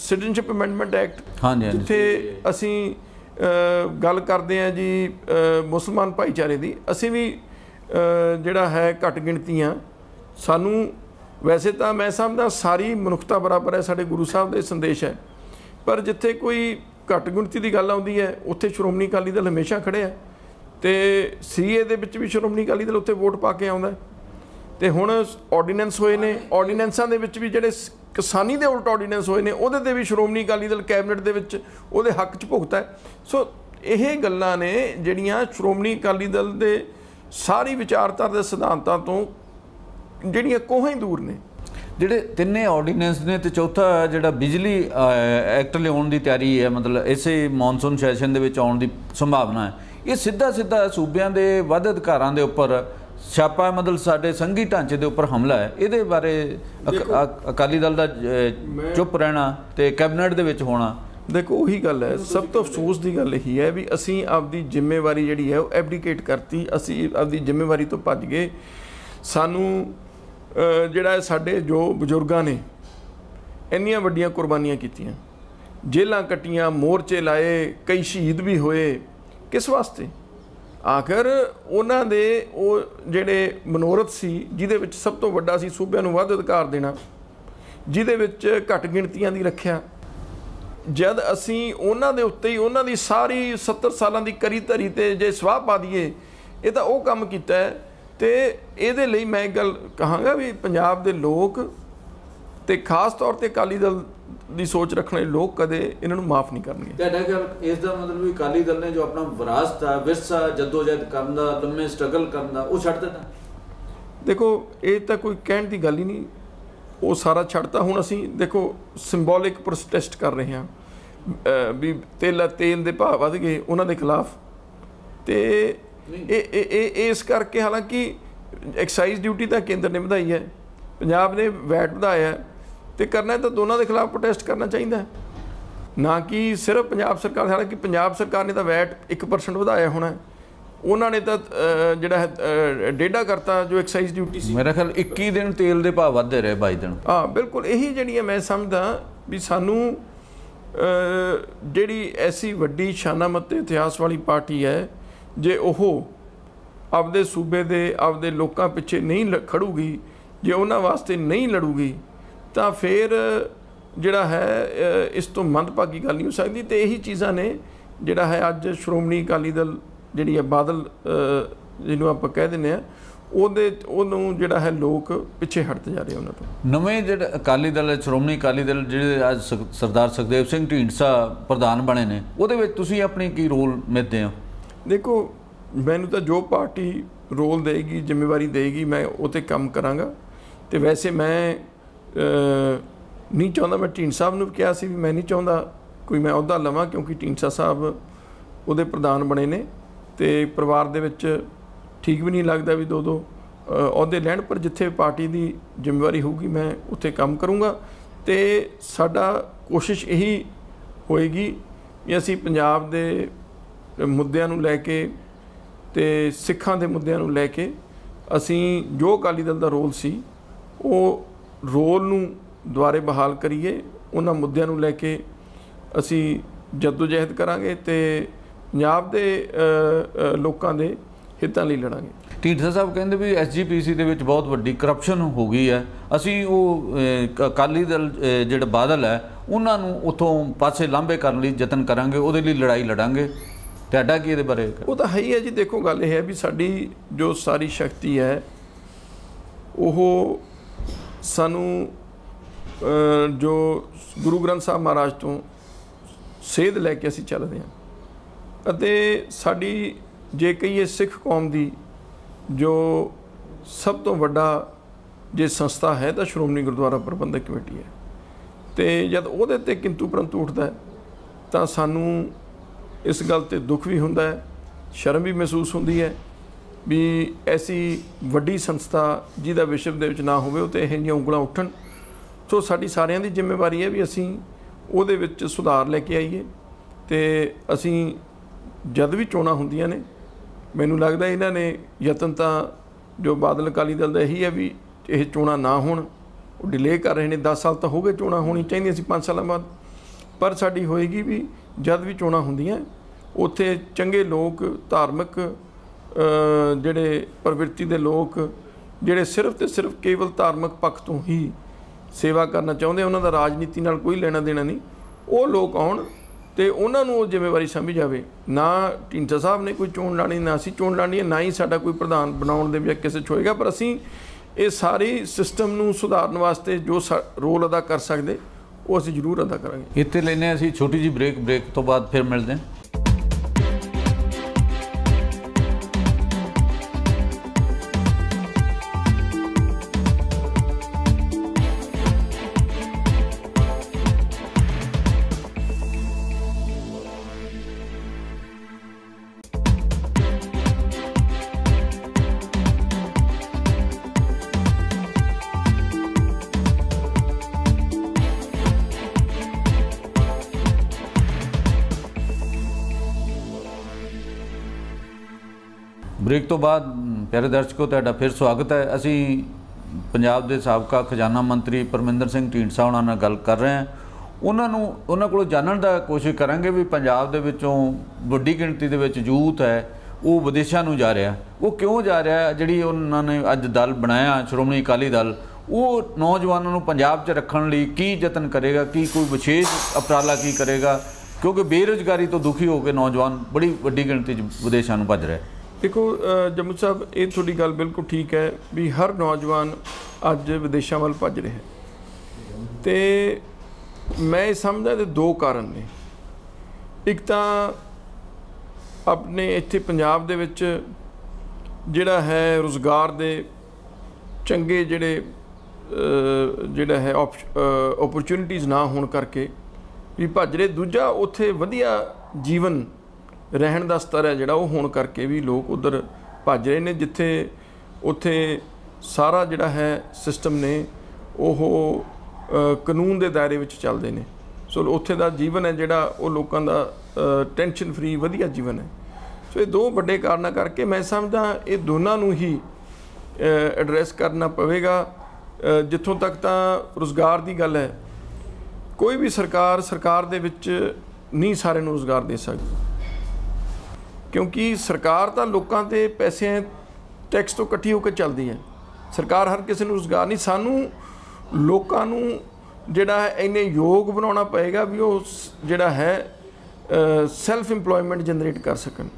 ਸਿਟੀਜ਼ਨਸ਼ਿਪ ਅਮੈਂਡਮੈਂਟ ਐਕਟ ਹਾਂਜੀ ਹਾਂਜੀ ਤੇ ਅਸੀਂ ਗੱਲ ਕਰਦੇ ਆ ਜੀ ਮੁਸਲਮਾਨ ਭਾਈਚਾਰੇ ਦੀ ਅਸੀਂ ਵੀ ਜਿਹੜਾ ਹੈ ਘਟ ਗਿਣਤੀਆਂ ਸਾਨੂੰ ਵੈਸੇ ਤਾਂ ਮੈਂ ਸਮਝਦਾ ਸਾਰੀ ਮਨੁੱਖਤਾ ਬਰਾਬਰ ਹੈ ਸਾਡੇ ਗੁਰੂ ਸਾਹਿਬ ਦੇ ਸੰਦੇਸ਼ ਹੈ ਪਰ ਜਿੱਥੇ ਕੋਈ ਘੱਟ ਗੁਣਤੀ ਦੀ ਗੱਲ ਆਉਂਦੀ ਹੈ ਉੱਥੇ ਸ਼੍ਰੋਮਣੀ ਅਕਾਲੀ ਦਲ ਹਮੇਸ਼ਾ ਖੜੇ ਆ ਤੇ ਸੀਏ ਦੇ ਵਿੱਚ ਵੀ ਸ਼੍ਰੋਮਣੀ ਅਕਾਲੀ ਦਲ ਉੱਥੇ ਵੋਟ ਪਾ ਕੇ ਆਉਂਦਾ ਤੇ ਹੁਣ ਆਰਡੀਨੈਂਸ ਹੋਏ ਨੇ ਆਰਡੀਨੈਂਸਾਂ ਦੇ ਵਿੱਚ ਵੀ ਜਿਹੜੇ ਕਿਸਾਨੀ ਦੇ ਉਲਟ ਆਰਡੀਨੈਂਸ ਹੋਏ ਨੇ ਉਹਦੇ ਤੇ ਵੀ ਸ਼੍ਰੋਮਣੀ ਅਕਾਲੀ ਦਲ ਕੈਬਨਿਟ ਦੇ ਵਿੱਚ ਉਹਦੇ ਹੱਕ 'ਚ ਭੁਗਤਾ ਸੋ ਇਹ ਗੱਲਾਂ ਨੇ ਜਿਹੜੀਆਂ ਸ਼੍ਰੋਮਣੀ ਅਕਾਲੀ ਦਲ ਦੇ ਸਾਰੀ ਵਿਚਾਰਧਾਰਾ ਦੇ ਸਿਧਾਂਤਾਂ ਤੋਂ ਜਿਹੜੀਆਂ ਕੋਹਾਂ ਹੀ ਦੂਰ ਨੇ ਜਿਹੜੇ ਤਿੰਨੇ ਆਰਡੀਨੈਂਸ ਨੇ ਤੇ ਚੌਥਾ ਜਿਹੜਾ ਬਿਜਲੀ ਐਕਟ ਲਿਆਉਣ ਦੀ ਤਿਆਰੀ ਹੈ ਮਤਲਬ ਇਸੇ ਮੌਨਸੂਨ ਸੈਸ਼ਨ ਦੇ ਵਿੱਚ ਆਉਣ ਦੀ ਸੰਭਾਵਨਾ ਹੈ ਇਹ ਸਿੱਧਾ ਸਿੱਧਾ ਸੂਬਿਆਂ ਦੇ ਵੱਧ ਅਧਿਕਾਰਾਂ ਦੇ ਉੱਪਰ ਛਾਪਾ ਮਤਲਬ ਸਾਡੇ ਸੰਘੀ ਢਾਂਚੇ ਦੇ ਉੱਪਰ ਹਮਲਾ ਹੈ ਇਹਦੇ ਬਾਰੇ ਅਕਾਲੀ ਦਲ ਦਾ ਚੁੱਪ ਰਹਿਣਾ ਤੇ ਕੈਬਨਿਟ ਦੇ ਵਿੱਚ ਹੋਣਾ ਦੇਖੋ ਉਹੀ ਗੱਲ ਹੈ ਸਭ ਤੋਂ ਅਫਸੋਸ ਦੀ ਗੱਲ ਇਹੀ ਹੈ ਵੀ ਅਸੀਂ ਆਪਦੀ ਜ਼ਿੰਮੇਵਾਰੀ ਜਿਹੜੀ ਹੈ ਉਹ ਐਬਡੀਕੇਟ ਕਰਤੀ ਅਸੀਂ ਆਪਦੀ ਜ਼ਿੰਮੇਵਾਰੀ ਤੋਂ ਭੱਜ ਗਏ ਸਾਨੂੰ ਜਿਹੜਾ ਸਾਡੇ ਜੋ ਬਜ਼ੁਰਗਾਂ ਨੇ ਇੰਨੀਆਂ ਵੱਡੀਆਂ ਕੁਰਬਾਨੀਆਂ ਕੀਤੀਆਂ ਜੇਲਾਂ ਕਟੀਆਂ ਮੋਰਚੇ ਲਾਏ ਕਈ ਸ਼ਹੀਦ ਵੀ ਹੋਏ ਕਿਸ ਵਾਸਤੇ ਆਖਰ ਉਹਨਾਂ ਦੇ ਉਹ ਜਿਹੜੇ ਮਨੋਰਥ ਸੀ ਜਿਹਦੇ ਵਿੱਚ ਸਭ ਤੋਂ ਵੱਡਾ ਸੀ ਸੂਬਿਆਂ ਨੂੰ ਵੱਧ ਅਧਿਕਾਰ ਦੇਣਾ ਜਿਹਦੇ ਵਿੱਚ ਘੱਟ ਗਿਣਤੀਆਂ ਦੀ ਰੱਖਿਆ ਜਦ ਅਸੀਂ ਉਹਨਾਂ ਦੇ ਉੱਤੇ ਹੀ ਉਹਨਾਂ ਦੀ ਸਾਰੀ 70 ਸਾਲਾਂ ਦੀ ਕਰੀ ਧਰੀ ਤੇ ਜੇ ਸਵਾਹ ਪਾ ਦਈਏ ਇਹ ਤਾਂ ਉਹ ਕੰਮ ਕੀਤਾ ਹੈ ਤੇ ਇਹਦੇ ਲਈ ਮੈਂ ਗੱਲ ਕਹਾਂਗਾ ਵੀ ਪੰਜਾਬ ਦੇ ਲੋਕ ਤੇ ਖਾਸ ਤੌਰ ਤੇ ਅਕਾਲੀ ਦਲ ਦੀ ਸੋਚ ਰੱਖਣੇ ਲੋਕ ਕਦੇ ਇਹਨਾਂ ਨੂੰ ਮਾਫ ਨਹੀਂ ਕਰਨਗੇ ਤੁਹਾਡਾ ਗੱਲ ਇਸ ਦਾ ਮਤਲਬ ਵੀ ਅਕਾਲੀ ਦਲ ਨੇ ਜੋ ਆਪਣਾ ਵਿਰਾਸਤ ਆ ਵਿਰਸਾ ਜਦੋਜਹਿਦ ਕਰਨ ਦਾ ਲੰਮੇ ਸਟਰਗਲ ਕਰਨ ਦਾ ਉਹ ਛੱਡ ਦਿੱਤਾ ਦੇਖੋ ਇਹ ਤਾਂ ਕੋਈ ਕਹਿਣ ਦੀ ਗੱਲ ਹੀ ਨਹੀਂ ਉਹ ਸਾਰਾ ਛੱਡਤਾ ਹੁਣ ਅਸੀਂ ਦੇਖੋ ਸਿੰਬੋਲਿਕ ਪ੍ਰੋਟੈਸਟ ਕਰ ਰਹੇ ਹਾਂ ਵੀ ਤੇਲ ਤੇਲ ਦੇ ਭਾਅ ਵਧ ਗਏ ਉਹਨਾਂ ਦੇ ਖਿਲਾਫ ਤੇ ਇਹ ਇਹ ਇਸ ਕਰਕੇ ਹਾਲਾਂਕਿ ਐਕਸਾਈਜ਼ ਡਿਊਟੀ ਤਾਂ ਕੇਂਦਰ ਨੇ ਵਧਾਈ ਹੈ ਪੰਜਾਬ ਨੇ ਵੈਟ ਵਧਾਇਆ ਤੇ ਕਰਨਾ ਤਾਂ ਦੋਨਾਂ ਦੇ ਖਿਲਾਫ ਪ੍ਰੋਟੈਸਟ ਕਰਨਾ ਚਾਹੀਦਾ ਨਾ ਕਿ ਸਿਰਫ ਪੰਜਾਬ ਸਰਕਾਰ ਹਾਲਾਂਕਿ ਪੰਜਾਬ ਸਰਕਾਰ ਨੇ ਤਾਂ ਵੈਟ 1% ਵਧਾਇਆ ਹੋਣਾ ਉਹਨਾਂ ਨੇ ਤਾਂ ਜਿਹੜਾ ਹੈ ਡੇਡਾ ਕਰਤਾ ਜੋ ਐਕਸਾਈਜ਼ ਡਿਊਟੀ ਸੀ ਮੇਰਾ ਖਿਆਲ 21 ਦਿਨ ਤੇਲ ਦੇ ਭਾਅ ਵਧਦੇ ਰਹੇ 22 ਦਿਨ ਹਾਂ ਬਿਲਕੁਲ ਇਹੀ ਜਿਹੜੀਆਂ ਮੈਂ ਸਮਝਦਾ ਵੀ ਸਾਨੂੰ ਜਿਹੜੀ ਐਸੀ ਵੱਡੀ ਸ਼ਾਨਾਮਤ ਇਤਿਹਾਸ ਵਾਲੀ ਪਾਰਟੀ ਹੈ ਜੇ ਉਹ ਆਪਦੇ ਸੂਬੇ ਦੇ ਆਪਦੇ ਲੋਕਾਂ ਪਿੱਛੇ ਨਹੀਂ ਖੜੂਗੀ ਜੇ ਉਹਨਾਂ ਵਾਸਤੇ ਨਹੀਂ ਲੜੂਗੀ ਤਾਂ ਫਿਰ ਜਿਹੜਾ ਹੈ ਇਸ ਤੋਂ ਮੰਦਭਾਗੀ ਗੱਲ ਨਹੀਂ ਹੋ ਸਕਦੀ ਤੇ ਇਹੀ ਚੀਜ਼ਾਂ ਨੇ ਜਿਹੜਾ ਹੈ ਅੱਜ ਸ਼੍ਰੋਮਣੀ ਅਕਾਲੀ ਦਲ ਜਿਹੜੀ ਹੈ ਬਾਦਲ ਜਿਹਨੂੰ ਆਪਾਂ ਕਹਿ ਦਿੰਦੇ ਆ ਉਹਦੇ ਉਹਨੂੰ ਜਿਹੜਾ ਹੈ ਲੋਕ ਪਿੱਛੇ ਹਟਦੇ ਜਾ ਰਹੇ ਉਹਨਾਂ ਤੋਂ ਨਵੇਂ ਜਿਹੜਾ ਅਕਾਲੀ ਦਲ ਸ਼੍ਰੋਮਣੀ ਅਕਾਲੀ ਦਲ ਜਿਹੜੇ ਅੱਜ ਸਰਦਾਰ ਸੁਖਦੇਵ ਸਿੰਘ ਢੀਂਡਸਾ ਪ੍ਰਧਾਨ ਬਣੇ ਨੇ ਉਹਦੇ ਵਿੱਚ ਤੁਸੀਂ ਆਪਣੀ ਕੀ ਰੋਲ ਮਿੱਥਦੇ ਹੋ ਦੇਖੋ ਮੈਨੂੰ ਤਾਂ ਜੋ ਪਾਰਟੀ ਰੋਲ ਦੇਗੀ ਜ਼ਿੰਮੇਵਾਰੀ ਦੇਗੀ ਮੈਂ ਉਥੇ ਕੰਮ ਕਰਾਂਗਾ ਤੇ ਵੈਸੇ ਮੈਂ ਨਹੀਂ ਚਾਹੁੰਦਾ ਮੈਂ ਟੀਨ ਸਾਹਿਬ ਨੂੰ ਕਿਹਾ ਸੀ ਵੀ ਮੈਂ ਨਹੀਂ ਚਾਹੁੰਦਾ ਕੋਈ ਮੈਂ ਅਹੁਦਾ ਲਵਾਂ ਕਿਉਂਕਿ ਟੀਨ ਸਾਹਿਬ ਉਹਦੇ ਪ੍ਰਧਾਨ ਬਣੇ ਨੇ ਤੇ ਪਰਿਵਾਰ ਦੇ ਵਿੱਚ ਠੀਕ ਵੀ ਨਹੀਂ ਲੱਗਦਾ ਵੀ ਦੋ ਦੋ ਅਹੁਦੇ ਲੈਣ ਪਰ ਜਿੱਥੇ ਪਾਰਟੀ ਦੀ ਜ਼ਿੰਮੇਵਾਰੀ ਹੋਊਗੀ ਮੈਂ ਉੱਥੇ ਕੰਮ ਕਰੂੰਗਾ ਤੇ ਸਾਡਾ ਕੋਸ਼ਿਸ਼ ਇਹੀ ਹੋਏਗੀ ਵੀ ਅਸੀਂ ਪੰਜਾਬ ਦੇ ਮੁੱਦਿਆਂ ਨੂੰ ਲੈ ਕੇ ਤੇ ਸਿੱਖਾਂ ਦੇ ਮੁੱਦਿਆਂ ਨੂੰ ਲੈ ਕੇ ਅਸੀਂ ਜੋ ਅਕਾਲੀ ਦਲ ਦਾ ਰੋਲ ਸੀ ਉਹ ਰੋਲ ਨੂੰ ਦੁਆਰੇ ਬਹਾਲ ਕਰੀਏ ਉਹਨਾਂ ਮੁੱਦਿਆਂ ਨੂੰ ਲੈ ਕੇ ਅਸੀਂ ਜਦੋਜਹਿਦ ਕਰਾਂਗੇ ਤੇ ਪੰਜਾਬ ਦੇ ਲੋਕਾਂ ਦੇ ਹਿੱਤਾਂ ਲਈ ਲੜਾਂਗੇ ਢੀਂਡਸਾ ਸਾਹਿਬ ਕਹਿੰਦੇ ਵੀ ਐਸਜੀਪੀਸੀ ਦੇ ਵਿੱਚ ਬਹੁਤ ਵੱਡੀ ਕਰਪਸ਼ਨ ਹੋ ਗਈ ਹੈ ਅਸੀਂ ਉਹ ਅਕਾਲੀ ਦਲ ਜਿਹੜਾ ਬਾਦਲ ਹੈ ਉਹਨਾਂ ਨੂੰ ਉਥੋਂ ਪਾਸੇ ਲਾਂਬੇ ਕਰਨ ਲਈ ਯਤਨ ਕਰਾਂਗੇ ਉਹਦੇ ਲਈ ਲੜਾਈ ਲੜਾਂਗੇ ਤੁਹਾਡਾ ਕੀ ਇਹਦੇ ਬਾਰੇ ਉਹ ਤਾਂ ਹੈ ਹੀ ਹੈ ਜੀ ਦੇਖੋ ਗੱਲ ਇਹ ਹੈ ਵੀ ਸਾਡੀ ਜੋ ਸਾਰੀ ਸ਼ਕਤੀ ਹੈ ਉਹ ਸਾਨੂੰ ਜੋ ਗੁਰੂ ਗ੍ਰੰਥ ਸਾਹਿਬ ਮਹਾਰਾਜ ਤੋਂ ਸੇਧ ਲੈ ਕੇ ਅਸੀਂ ਚੱਲਦੇ ਹਾਂ ਅਤੇ ਸਾਡੀ ਜੇ ਕਹੀਏ ਸਿੱਖ ਕੌਮ ਦੀ ਜੋ ਸਭ ਤੋਂ ਵੱਡਾ ਜੇ ਸੰਸਥਾ ਹੈ ਤਾਂ ਸ਼੍ਰੋਮਣੀ ਗੁਰਦੁਆਰਾ ਪ੍ਰਬੰਧਕ ਕਮੇਟੀ ਹੈ ਤੇ ਜਦ ਉਹਦੇ ਤੇ ਕਿੰਤੂ ਪਰੰਤੂ ਉੱਠਦਾ ਤਾਂ ਸਾਨੂੰ ਇਸ ਗੱਲ ਤੇ ਦੁੱਖ ਵੀ ਹੁੰਦਾ ਹੈ ਸ਼ਰਮ ਵੀ ਮਹਿਸੂਸ ਹੁੰਦੀ ਹੈ ਵੀ ਐਸੀ ਵੱਡੀ ਸੰਸਥਾ ਜਿਹਦਾ ਵਿਸ਼ਵ ਦੇ ਵਿੱਚ ਨਾ ਹੋਵੇ ਉਹ ਤੇ ਇਹ ਜਿਹੀਆਂ ਉਂਗਲਾਂ ਉੱਠਣ ਸੋ ਸਾਡੀ ਸਾਰਿਆਂ ਦੀ ਜ਼ਿੰਮੇਵਾਰੀ ਹੈ ਵੀ ਅਸੀਂ ਉਹਦੇ ਵਿੱਚ ਸੁਧਾਰ ਲੈ ਕੇ ਆਈਏ ਤੇ ਅਸੀਂ ਜਦ ਵੀ ਚੋਣਾਂ ਹੁੰਦੀਆਂ ਨੇ ਮੈਨੂੰ ਲੱਗਦਾ ਇਹਨਾਂ ਨੇ ਯਤਨ ਤਾਂ ਜੋ ਬਾਦਲ ਕਾਲੀ ਦਲ ਦਾ ਇਹੀ ਹੈ ਵੀ ਇਹ ਚੋਣਾਂ ਨਾ ਹੋਣ ਉਹ ਡਿਲੇ ਕਰ ਰਹੇ ਨੇ 10 ਸਾਲ ਤਾਂ ਹੋ ਗਏ ਚੋਣਾਂ ਹੋਣੀ ਚਾਹੀਦੀ ਸੀ 5 ਸਾਲਾਂ ਬਾਅਦ ਪਰ ਸਾਡੀ ਹੋਏਗੀ ਵੀ ਜਦ ਵੀ ਚੋਣਾਂ ਹੁੰਦੀਆਂ ਉੱਥੇ ਚੰਗੇ ਲੋਕ ਧਾਰਮਿਕ ਜਿਹੜੇ ਪ੍ਰਵਿਰਤੀ ਦੇ ਲੋਕ ਜਿਹੜੇ ਸਿਰਫ ਤੇ ਸਿਰਫ ਕੇਵਲ ਧਾਰਮਿਕ ਪੱਖ ਤੋਂ ਹੀ ਸੇਵਾ ਕਰਨਾ ਚਾਹੁੰਦੇ ਉਹਨਾਂ ਦਾ ਰਾਜਨੀਤੀ ਨਾਲ ਕੋਈ ਲੈਣਾ ਦੇਣਾ ਨਹੀਂ ਉਹ ਲੋਕ ਆਉਣ ਤੇ ਉਹਨਾਂ ਨੂੰ ਉਹ ਜ਼ਿੰਮੇਵਾਰੀ ਸਮਝ ਜਾਵੇ ਨਾ ਢਿੰਚਾ ਸਾਹਿਬ ਨੇ ਕੋਈ ਚੋਣ ਲਾਣੀ ਨਾ ਅਸੀਂ ਚੋਣ ਲਾਣੀ ਨਾ ਹੀ ਸਾਡਾ ਕੋਈ ਪ੍ਰਧਾਨ ਬਣਾਉਣ ਦੇ ਵਿੱਚ ਕਿਸੇ ਹੋਏਗਾ ਪਰ ਅਸੀਂ ਇਹ ਸਾਰੀ ਸਿਸਟਮ ਨੂੰ ਸੁਧਾਰਨ ਵਾਸਤੇ ਜੋ ਰੋਲ ਅਦਾ ਕਰ ਸਕਦੇ ਉਹ ਅਸੀਂ ਜ਼ਰੂਰ ਅਦਾ ਕਰਾਂਗੇ ਇੱਥੇ ਲੈਨੇ ਅਸੀਂ ਛੋਟੀ ਜੀ ਬ੍ਰੇਕ ਬ੍ਰੇਕ ਤੋਂ ਬਾਅਦ ਫਿਰ ਮਿਲਦੇ ਹਾਂ ਤੋਂ ਬਾਅਦ ਪਿਆਰੇ ਦਰਸ਼ਕੋ ਤੁਹਾਡਾ ਫਿਰ ਸਵਾਗਤ ਹੈ ਅਸੀਂ ਪੰਜਾਬ ਦੇ ਸਾਬਕਾ ਖਜ਼ਾਨਾ ਮੰਤਰੀ ਪਰਮਿੰਦਰ ਸਿੰਘ ਢੀਂਡਸਾ ਉਹਨਾਂ ਨਾਲ ਗੱਲ ਕਰ ਰਹੇ ਹਾਂ ਉਹਨਾਂ ਨੂੰ ਉਹਨਾਂ ਕੋਲੋਂ ਜਾਣਨ ਦਾ ਕੋਸ਼ਿਸ਼ ਕਰਾਂਗੇ ਵੀ ਪੰਜਾਬ ਦੇ ਵਿੱਚੋਂ ਵੱਡੀ ਗਿਣਤੀ ਦੇ ਵਿੱਚ ਯੂਥ ਹੈ ਉਹ ਵਿਦੇਸ਼ਾਂ ਨੂੰ ਜਾ ਰਿਹਾ ਉਹ ਕਿਉਂ ਜਾ ਰਿਹਾ ਜਿਹੜੀ ਉਹਨਾਂ ਨੇ ਅੱਜ ਦਲ ਬਣਾਇਆ ਸ਼੍ਰੋਮਣੀ ਅਕਾਲੀ ਦਲ ਉਹ ਨੌਜਵਾਨਾਂ ਨੂੰ ਪੰਜਾਬ 'ਚ ਰੱਖਣ ਲਈ ਕੀ ਯਤਨ ਕਰੇਗਾ ਕੀ ਕੋਈ ਵਿਸ਼ੇਸ਼ ਉਪਰਾਲਾ ਕੀ ਕਰੇਗਾ ਕਿਉਂਕਿ ਬੇਰੋਜ਼ਗਾਰੀ ਤੋਂ ਦੁਖੀ ਹੋ ਕੇ ਨੌਜਵਾਨ ਬੜੀ ਵੱਡੀ ਗਿਣਤੀ 'ਚ ਵਿਦੇਸ਼ਾਂ ਨੂੰ ਭੱਜ ਰਿਹਾ ਦੇਖੋ ਜੰਮੂ ਸਾਹਿਬ ਇਹ ਤੁਹਾਡੀ ਗੱਲ ਬਿਲਕੁਲ ਠੀਕ ਹੈ ਵੀ ਹਰ ਨੌਜਵਾਨ ਅੱਜ ਵਿਦੇਸ਼ਾਂ ਵੱਲ ਭੱਜ ਰਿਹਾ ਤੇ ਮੈਂ ਇਹ ਸਮਝਦਾ ਤੇ ਦੋ ਕਾਰਨ ਨੇ ਇੱਕ ਤਾਂ ਆਪਣੇ ਇੱਥੇ ਪੰਜਾਬ ਦੇ ਵਿੱਚ ਜਿਹੜਾ ਹੈ ਰੋਜ਼ਗਾਰ ਦੇ ਚੰਗੇ ਜਿਹੜੇ ਜਿਹੜਾ ਹੈ ਓਪਰਚੁਨਿਟੀਆਂ ਨਾ ਹੋਣ ਕਰਕੇ ਵੀ ਭੱਜ ਰਹੇ ਦੂਜਾ ਉੱਥੇ ਵਧੀਆ ਜੀਵਨ ਰਹਿਣ ਦਾ ਸਤਰ ਹੈ ਜਿਹੜਾ ਉਹ ਹੋਣ ਕਰਕੇ ਵੀ ਲੋਕ ਉਧਰ ਭੱਜ ਰਹੇ ਨੇ ਜਿੱਥੇ ਉੱਥੇ ਸਾਰਾ ਜਿਹੜਾ ਹੈ ਸਿਸਟਮ ਨੇ ਉਹ ਕਾਨੂੰਨ ਦੇ ਦਾਇਰੇ ਵਿੱਚ ਚੱਲਦੇ ਨੇ ਸੋ ਉੱਥੇ ਦਾ ਜੀਵਨ ਹੈ ਜਿਹੜਾ ਉਹ ਲੋਕਾਂ ਦਾ ਟੈਨਸ਼ਨ ਫਰੀ ਵਧੀਆ ਜੀਵਨ ਹੈ ਸੋ ਇਹ ਦੋ ਵੱਡੇ ਕਾਰਨਾਂ ਕਰਕੇ ਮੈਂ ਸਮਝਦਾ ਇਹ ਦੋਨਾਂ ਨੂੰ ਹੀ ਐਡਰੈਸ ਕਰਨਾ ਪਵੇਗਾ ਜਿੱਥੋਂ ਤੱਕ ਤਾਂ ਰੋਜ਼ਗਾਰ ਦੀ ਗੱਲ ਹੈ ਕੋਈ ਵੀ ਸਰਕਾਰ ਸਰਕਾਰ ਦੇ ਵਿੱਚ ਨਹੀਂ ਸਾਰੇ ਨੂੰ ਰੋਜ਼ਗਾਰ ਦੇ ਸਕਦੀ ਕਿਉਂਕਿ ਸਰਕਾਰ ਤਾਂ ਲੋਕਾਂ ਤੇ ਪੈਸੇ ਟੈਕਸ ਤੋਂ ਇਕੱਠੀ ਹੋ ਕੇ ਚੱਲਦੀ ਹੈ ਸਰਕਾਰ ਹਰ ਕਿਸੇ ਨੂੰ ਰੁਜ਼ਗਾਰ ਨਹੀਂ ਸਾਨੂੰ ਲੋਕਾਂ ਨੂੰ ਜਿਹੜਾ ਹੈ ਇਹਨੇ ਯੋਗ ਬਣਾਉਣਾ ਪਏਗਾ ਵੀ ਉਹ ਜਿਹੜਾ ਹੈ ਸੈਲਫ ਏਮਪਲੋਇਮੈਂਟ ਜਨਰੇਟ ਕਰ ਸਕਣ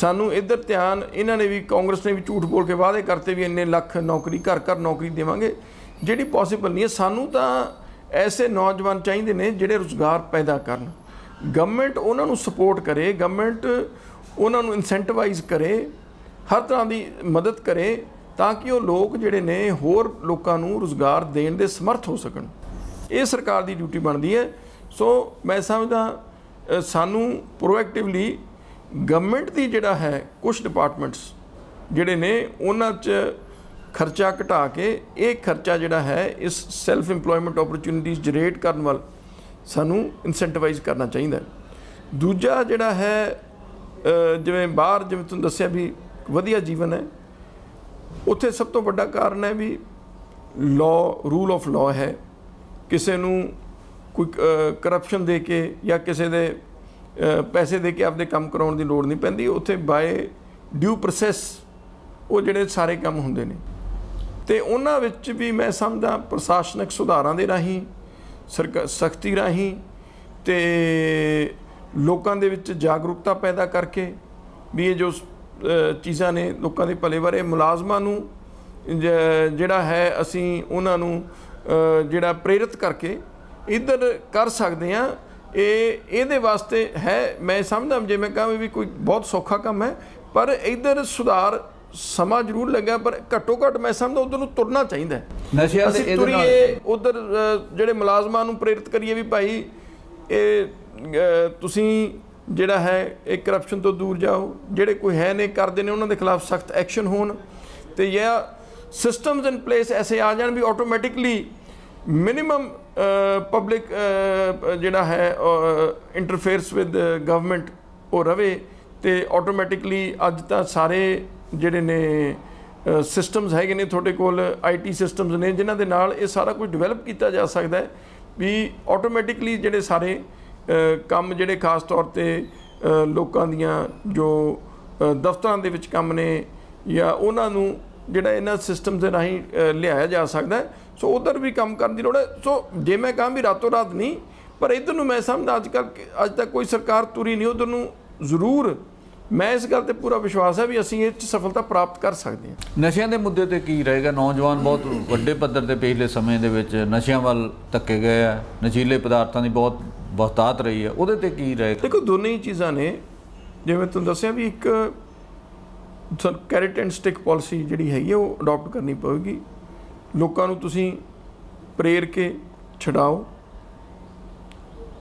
ਸਾਨੂੰ ਇਧਰ ਧਿਆਨ ਇਹਨਾਂ ਨੇ ਵੀ ਕਾਂਗਰਸ ਨੇ ਵੀ ਝੂਠ ਬੋਲ ਕੇ ਵਾਅਦੇ ਕਰਤੇ ਵੀ ਇੰਨੇ ਲੱਖ ਨੌਕਰੀ ਘਰ ਘਰ ਨੌਕਰੀ ਦੇਵਾਂਗੇ ਜਿਹੜੀ ਪੋਸੀਬਲ ਨਹੀਂ ਹੈ ਸਾਨੂੰ ਤਾਂ ਐਸੇ ਨੌਜਵਾਨ ਚਾਹੀਦੇ ਨੇ ਜਿਹੜੇ ਰੋਜ਼ਗਾਰ ਪੈਦਾ ਕਰਨ ਗਵਰਨਮੈਂਟ ਉਹਨਾਂ ਨੂੰ ਸਪੋਰਟ ਕਰੇ ਗਵਰਨਮੈਂਟ ਉਹਨਾਂ ਨੂੰ ਇਨਸੈਂਟੀਵਾਈਜ਼ ਕਰੇ ਹਰ ਤਰ੍ਹਾਂ ਦੀ ਮਦਦ ਕਰੇ ਤਾਂ ਕਿ ਉਹ ਲੋਕ ਜਿਹੜੇ ਨੇ ਹੋਰ ਲੋਕਾਂ ਨੂੰ ਰੋਜ਼ਗਾਰ ਦੇਣ ਦੇ ਸਮਰਥ ਹੋ ਸਕਣ ਇਹ ਸਰਕਾਰ ਦੀ ਡਿਊਟੀ ਬਣਦੀ ਹੈ ਸੋ ਮੈਂ ਸਮਝਦਾ ਸਾਨੂੰ ਪ੍ਰੋਐਕਟਿਵਲੀ ਗਵਰਨਮੈਂਟ ਦੀ ਜਿਹੜਾ ਹੈ ਕੁਝ ਡਿਪਾਰਟਮੈਂਟਸ ਜਿਹੜੇ ਨੇ ਉਹਨਾਂ 'ਚ ਖਰਚਾ ਘਟਾ ਕੇ ਇਹ ਖਰਚਾ ਜਿਹੜਾ ਹੈ ਇਸ ਸੈਲਫ ਏਮਪਲੋਇਮੈਂਟ ਓਪਰਚੁਨਿਟੀਜ਼ ਜਨਰੇਟ ਕਰਨ ਵੱਲ ਸਾਨੂੰ ਇਨਸੈਂਟੀਵਾਈਜ਼ ਕਰਨਾ ਚਾਹੀਦਾ ਦੂਜਾ ਜਿਹੜਾ ਹੈ ਜਿਵੇਂ ਬਾਹਰ ਜਿਵੇਂ ਤੁਹਾਨੂੰ ਦੱਸਿਆ ਵੀ ਵਧੀਆ ਜੀਵਨ ਹੈ ਉੱਥੇ ਸਭ ਤੋਂ ਵੱਡਾ ਕਾਰਨ ਹੈ ਵੀ ਲਾਅ ਰੂਲ ਆਫ ਲਾਅ ਹੈ ਕਿਸੇ ਨੂੰ ਕੋਈ ਕਰਪਸ਼ਨ ਦੇ ਕੇ ਜਾਂ ਕਿਸੇ ਦੇ ਪੈਸੇ ਦੇ ਕੇ ਆਪਦੇ ਕੰਮ ਕਰਾਉਣ ਦੀ ਲੋੜ ਨਹੀਂ ਪੈਂਦੀ ਉੱਥੇ ਬਾਏ ਡਿਊ ਪ੍ਰੋਸੈਸ ਉਹ ਜਿਹੜੇ ਸਾਰੇ ਕੰਮ ਹੁੰਦੇ ਨੇ ਤੇ ਉਹਨਾਂ ਵਿੱਚ ਵੀ ਮੈਂ ਸਮਝਦਾ ਪ੍ਰਸ਼ਾਸਨਿਕ ਸੁਧਾਰਾਂ ਦੇ ਰਾਹੀਂ ਸਖਤੀ ਰਾਹੀਂ ਤੇ ਲੋਕਾਂ ਦੇ ਵਿੱਚ ਜਾਗਰੂਕਤਾ ਪੈਦਾ ਕਰਕੇ ਵੀ ਇਹ ਜੋ ਚੀਜ਼ਾਂ ਨੇ ਲੋਕਾਂ ਦੇ ਭਲੇ ਬਾਰੇ ਮੁਲਾਜ਼ਮਾਂ ਨੂੰ ਜਿਹੜਾ ਹੈ ਅਸੀਂ ਉਹਨਾਂ ਨੂੰ ਜਿਹੜਾ ਪ੍ਰੇਰਿਤ ਕਰਕੇ ਇਧਰ ਕਰ ਸਕਦੇ ਆ ਇਹ ਇਹਦੇ ਵਾਸਤੇ ਹੈ ਮੈਂ ਸਮਝਦਾ ਜੇ ਮੈਂ ਕਹਾਂ ਵੀ ਕੋਈ ਬਹੁਤ ਸੌਖਾ ਕੰਮ ਹੈ ਪਰ ਇਧਰ ਸੁਧਾਰ ਸਮਾਂ ਜ਼ਰੂਰ ਲੱਗਿਆ ਪਰ ਘੱਟੋ ਘੱਟ ਮੈਂ ਸਮਝਦਾ ਉਧਰ ਨੂੰ ਤੁਰਨਾ ਚਾਹੀਦਾ ਨਸ਼ਿਆਂ ਦੇ ਇਹਦੇ ਨਾਲ ਉਧਰ ਜਿਹੜੇ ਮੁਲਾਜ਼ਮਾਂ ਨੂੰ ਪ੍ਰੇਰਿਤ ਕਰੀਏ ਵੀ ਭਾਈ ਇਹ ਤੁਸੀਂ ਜਿਹੜਾ ਹੈ ਇਹ ਕਰਪਸ਼ਨ ਤੋਂ ਦੂਰ ਜਾਓ ਜਿਹੜੇ ਕੋਈ ਹੈ ਨੇ ਕਰਦੇ ਨੇ ਉਹਨਾਂ ਦੇ ਖਿਲਾਫ ਸਖਤ ਐਕਸ਼ਨ ਹੋਣ ਤੇ ਇਹ ਸਿਸਟਮਸ ਇਨ ਪਲੇਸ ਐਸੇ ਆ ਜਾਣ ਵੀ ਆਟੋਮੈਟਿਕਲੀ ਮਿਨੀਮਮ ਪਬਲਿਕ ਜਿਹੜਾ ਹੈ ਇੰਟਰਫੇਅਰਸ ਵਿਦ ਗਵਰਨਮੈਂਟ ਉਹ ਰਵੇ ਤੇ ਆਟੋਮੈਟਿਕਲੀ ਅੱਜ ਤਾਂ ਸਾਰੇ ਜਿਹੜੇ ਨੇ ਸਿਸਟਮਸ ਹੈਗੇ ਨੇ ਤੁਹਾਡੇ ਕੋਲ ਆਈਟੀ ਸਿਸਟਮਸ ਨੇ ਜਿਨ੍ਹਾਂ ਦੇ ਨਾਲ ਇਹ ਸਾਰਾ ਕੁਝ ਡਿਵੈਲਪ ਕੀਤਾ ਜਾ ਸਕਦਾ ਹੈ ਵੀ ਆਟੋਮੈਟਿਕਲੀ ਜਿਹੜੇ ਸਾਰੇ ਕੰਮ ਜਿਹੜੇ ਖਾਸ ਤੌਰ ਤੇ ਲੋਕਾਂ ਦੀਆਂ ਜੋ ਦਫ਼ਤਰਾਂ ਦੇ ਵਿੱਚ ਕੰਮ ਨੇ ਜਾਂ ਉਹਨਾਂ ਨੂੰ ਜਿਹੜਾ ਇਹਨਾਂ ਸਿਸਟਮ ਦੇ ਰਾਹੀਂ ਲਿਆਇਆ ਜਾ ਸਕਦਾ ਸੋ ਉਧਰ ਵੀ ਕੰਮ ਕਰਨ ਦੀ ਲੋੜ ਹੈ ਸੋ ਜੇ ਮੈਂ ਕਹਾਂ ਵੀ ਰਾਤੋਂ ਰਾਤ ਨਹੀਂ ਪਰ ਇਧਰ ਨੂੰ ਮੈਂ ਸਮਝਦਾ ਅੱਜ ਕੱਲ ਅੱਜ ਤੱਕ ਕੋਈ ਸਰਕਾਰ ਤੁਰੀ ਨਹੀਂ ਉਧਰ ਨੂੰ ਜ਼ਰੂਰ ਮੈਂ ਇਸ ਗੱਲ ਤੇ ਪੂਰਾ ਵਿਸ਼ਵਾਸ ਹੈ ਵੀ ਅਸੀਂ ਇਹ ਚ ਸਫਲਤਾ ਪ੍ਰਾਪਤ ਕਰ ਸਕਦੇ ਹਾਂ ਨਸ਼ਿਆਂ ਦੇ ਮੁੱਦੇ ਤੇ ਕੀ ਰਹੇਗਾ ਨੌਜਵਾਨ ਬਹੁਤ ਵੱਡੇ ਪੱਧਰ ਤੇ ਪਿਛਲੇ ਸਮੇਂ ਦੇ ਵਿੱਚ ਨਸ਼ਿਆਂ ਵੱਲ ਤੱਕੇ ਗਏ ਆ ਨਸ਼ੀਲੇ ਪਦਾਰਥਾਂ ਦੀ ਬਹੁਤ ਬਹੁਤਾਤ ਰਹੀ ਹੈ ਉਹਦੇ ਤੇ ਕੀ ਰਹੇ ਦੇਖੋ ਦੋਨੇ ਹੀ ਚੀਜ਼ਾਂ ਨੇ ਜਿਵੇਂ ਤੁਹਾਨੂੰ ਦੱਸਿਆ ਵੀ ਇੱਕ ਸਾਨੂੰ ਕੈਰਟ ਐਂਡ ਸਟਿਕ ਪਾਲਿਸੀ ਜਿਹੜੀ ਹੈਗੀ ਉਹ ਅਡਾਪਟ ਕਰਨੀ ਪਵੇਗੀ ਲੋਕਾਂ ਨੂੰ ਤੁਸੀਂ ਪ੍ਰੇਰ ਕੇ ਛਡਾਓ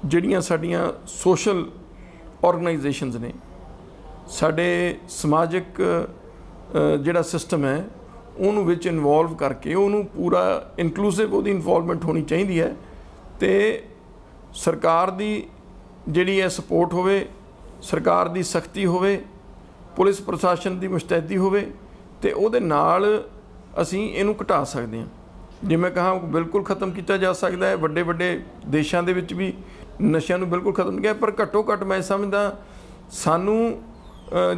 ਜਿਹੜੀਆਂ ਸਾਡੀਆਂ ਸੋਸ਼ਲ ਆਰਗੇਨਾਈਜੇਸ਼ਨਸ ਨੇ ਸਾਡੇ ਸਮਾਜਿਕ ਜਿਹੜਾ ਸਿਸਟਮ ਹੈ ਉਹਨੂੰ ਵਿੱਚ ਇਨਵੋਲਵ ਕਰਕੇ ਉਹਨੂੰ ਪੂਰਾ ਇਨਕਲੂਸਿਵ ਉਹਦੀ ਇਨਵੋਲਵਮੈਂਟ ਹੋਣੀ ਚਾਹੀਦੀ ਹੈ ਤੇ ਸਰਕਾਰ ਦੀ ਜਿਹੜੀ ਹੈ ਸਪੋਰਟ ਹੋਵੇ ਸਰਕਾਰ ਦੀ ਸਖਤੀ ਹੋਵੇ ਪੁਲਿਸ ਪ੍ਰਸ਼ਾਸਨ ਦੀ ਮੁਸਤੈਦੀ ਹੋਵੇ ਤੇ ਉਹਦੇ ਨਾਲ ਅਸੀਂ ਇਹਨੂੰ ਘਟਾ ਸਕਦੇ ਹਾਂ ਜਿਵੇਂ ਕਹਾ ਬਿਲਕੁਲ ਖਤਮ ਕੀਤਾ ਜਾ ਸਕਦਾ ਹੈ ਵੱਡੇ ਵੱਡੇ ਦੇਸ਼ਾਂ ਦੇ ਵਿੱਚ ਵੀ ਨਸ਼ਿਆਂ ਨੂੰ ਬਿਲਕੁਲ ਖਤਮ ਕੀਤਾ ਪਰ ਘੱਟੋ ਘੱਟ ਮੈਂ ਸਮਝਦਾ ਸਾਨੂੰ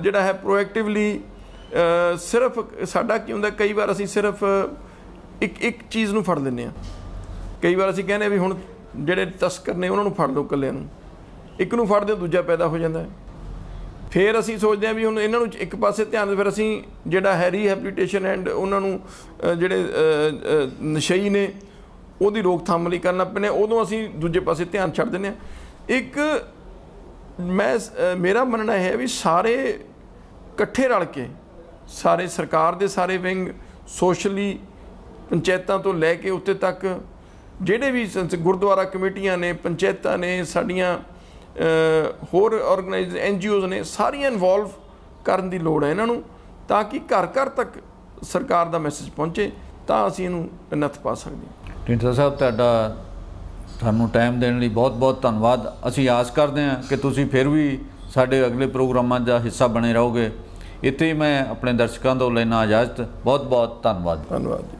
ਜਿਹੜਾ ਹੈ ਪ੍ਰੋਐਕਟਿਵਲੀ ਸਿਰਫ ਸਾਡਾ ਕੀ ਹੁੰਦਾ ਕਈ ਵਾਰ ਅਸੀਂ ਸਿਰਫ ਇੱਕ ਇੱਕ ਚੀਜ਼ ਨੂੰ ਫੜ ਲੈਂਦੇ ਆ ਕਈ ਵਾਰ ਅਸੀਂ ਕਹਿੰਦੇ ਵੀ ਹੁਣ ਜਿਹੜੇ ਤਸਕਰ ਨੇ ਉਹਨਾਂ ਨੂੰ ਫੜ ਲਓ ਇਕੱਲਿਆਂ ਨੂੰ ਇੱਕ ਨੂੰ ਫੜਦੇ ਹੋ ਦੂਜਾ ਪੈਦਾ ਹੋ ਜਾਂਦਾ ਫੇਰ ਫਿਰ ਅਸੀਂ ਸੋਚਦੇ ਹਾਂ ਵੀ ਹੁਣ ਇਹਨਾਂ ਨੂੰ ਇੱਕ ਪਾਸੇ ਧਿਆਨ ਫਿਰ ਅਸੀਂ ਜਿਹੜਾ ਹੈ ਰੀਹੈਬਿਲਿਟੇਸ਼ਨ ਐਂਡ ਉਹਨਾਂ ਨੂੰ ਜਿਹੜੇ ਨਸ਼ਈ ਨੇ ਉਹਦੀ ਰੋਕਥਾਮ ਲਈ ਕਰਨਾ ਪੈਣਾ ਉਦੋਂ ਅਸੀਂ ਦੂਜੇ ਪਾਸੇ ਧਿਆਨ ਛੱਡ ਦਿੰਦੇ ਹਾਂ ਇੱਕ ਮੈਂ ਮੇਰਾ ਮੰਨਣਾ ਹੈ ਵੀ ਸਾਰੇ ਇਕੱਠੇ ਰਲ ਕੇ ਸਾਰੇ ਸਰਕਾਰ ਦੇ ਸਾਰੇ ਵਿੰਗ ਸੋਸ਼ਲੀ ਪੰਚਾਇਤਾਂ ਤੋਂ ਲੈ ਕੇ ਉੱਤੇ ਤੱਕ ਜਿਹੜੇ ਵੀ ਗੁਰਦੁਆਰਾ ਕਮੇਟੀਆਂ ਨੇ ਪੰਚਾਇਤਾਂ ਨੇ ਸਾਡੀਆਂ ਹੋਰ ਆਰਗੇਨਾਈਜ਼ ਐਨਜੀਓਜ਼ ਨੇ ਸਾਰੀਆਂ ਇਨਵੋਲਵ ਕਰਨ ਦੀ ਲੋੜ ਹੈ ਇਹਨਾਂ ਨੂੰ ਤਾਂ ਕਿ ਘਰ ਘਰ ਤੱਕ ਸਰਕਾਰ ਦਾ ਮੈਸੇਜ ਪਹੁੰਚੇ ਤਾਂ ਅਸੀਂ ਇਹਨੂੰ ਨੱਥ ਪਾ ਸਕਦੇ ਹਾਂ ਜੀ ਸਾਹਿਬ ਤੁਹਾਡਾ ਤੁਹਾਨੂੰ ਟਾਈਮ ਦੇਣ ਲਈ ਬਹੁਤ-ਬਹੁਤ ਧੰਨਵਾਦ ਅਸੀਂ ਆਸ ਕਰਦੇ ਹਾਂ ਕਿ ਤੁਸੀਂ ਫਿਰ ਵੀ ਸਾਡੇ ਅਗਲੇ ਪ੍ਰੋਗਰਾਮਾਂ ਦਾ ਹਿੱਸਾ ਬਣੇ ਰਹੋਗੇ ਇੱਥੇ ਮੈਂ ਆਪਣੇ ਦਰਸ਼ਕਾਂ ਤੋਂ ਲੈਣਾ ਇਜਾਜ਼ਤ ਬਹੁਤ-ਬਹੁਤ ਧੰਨਵਾਦ ਧੰਨਵਾਦ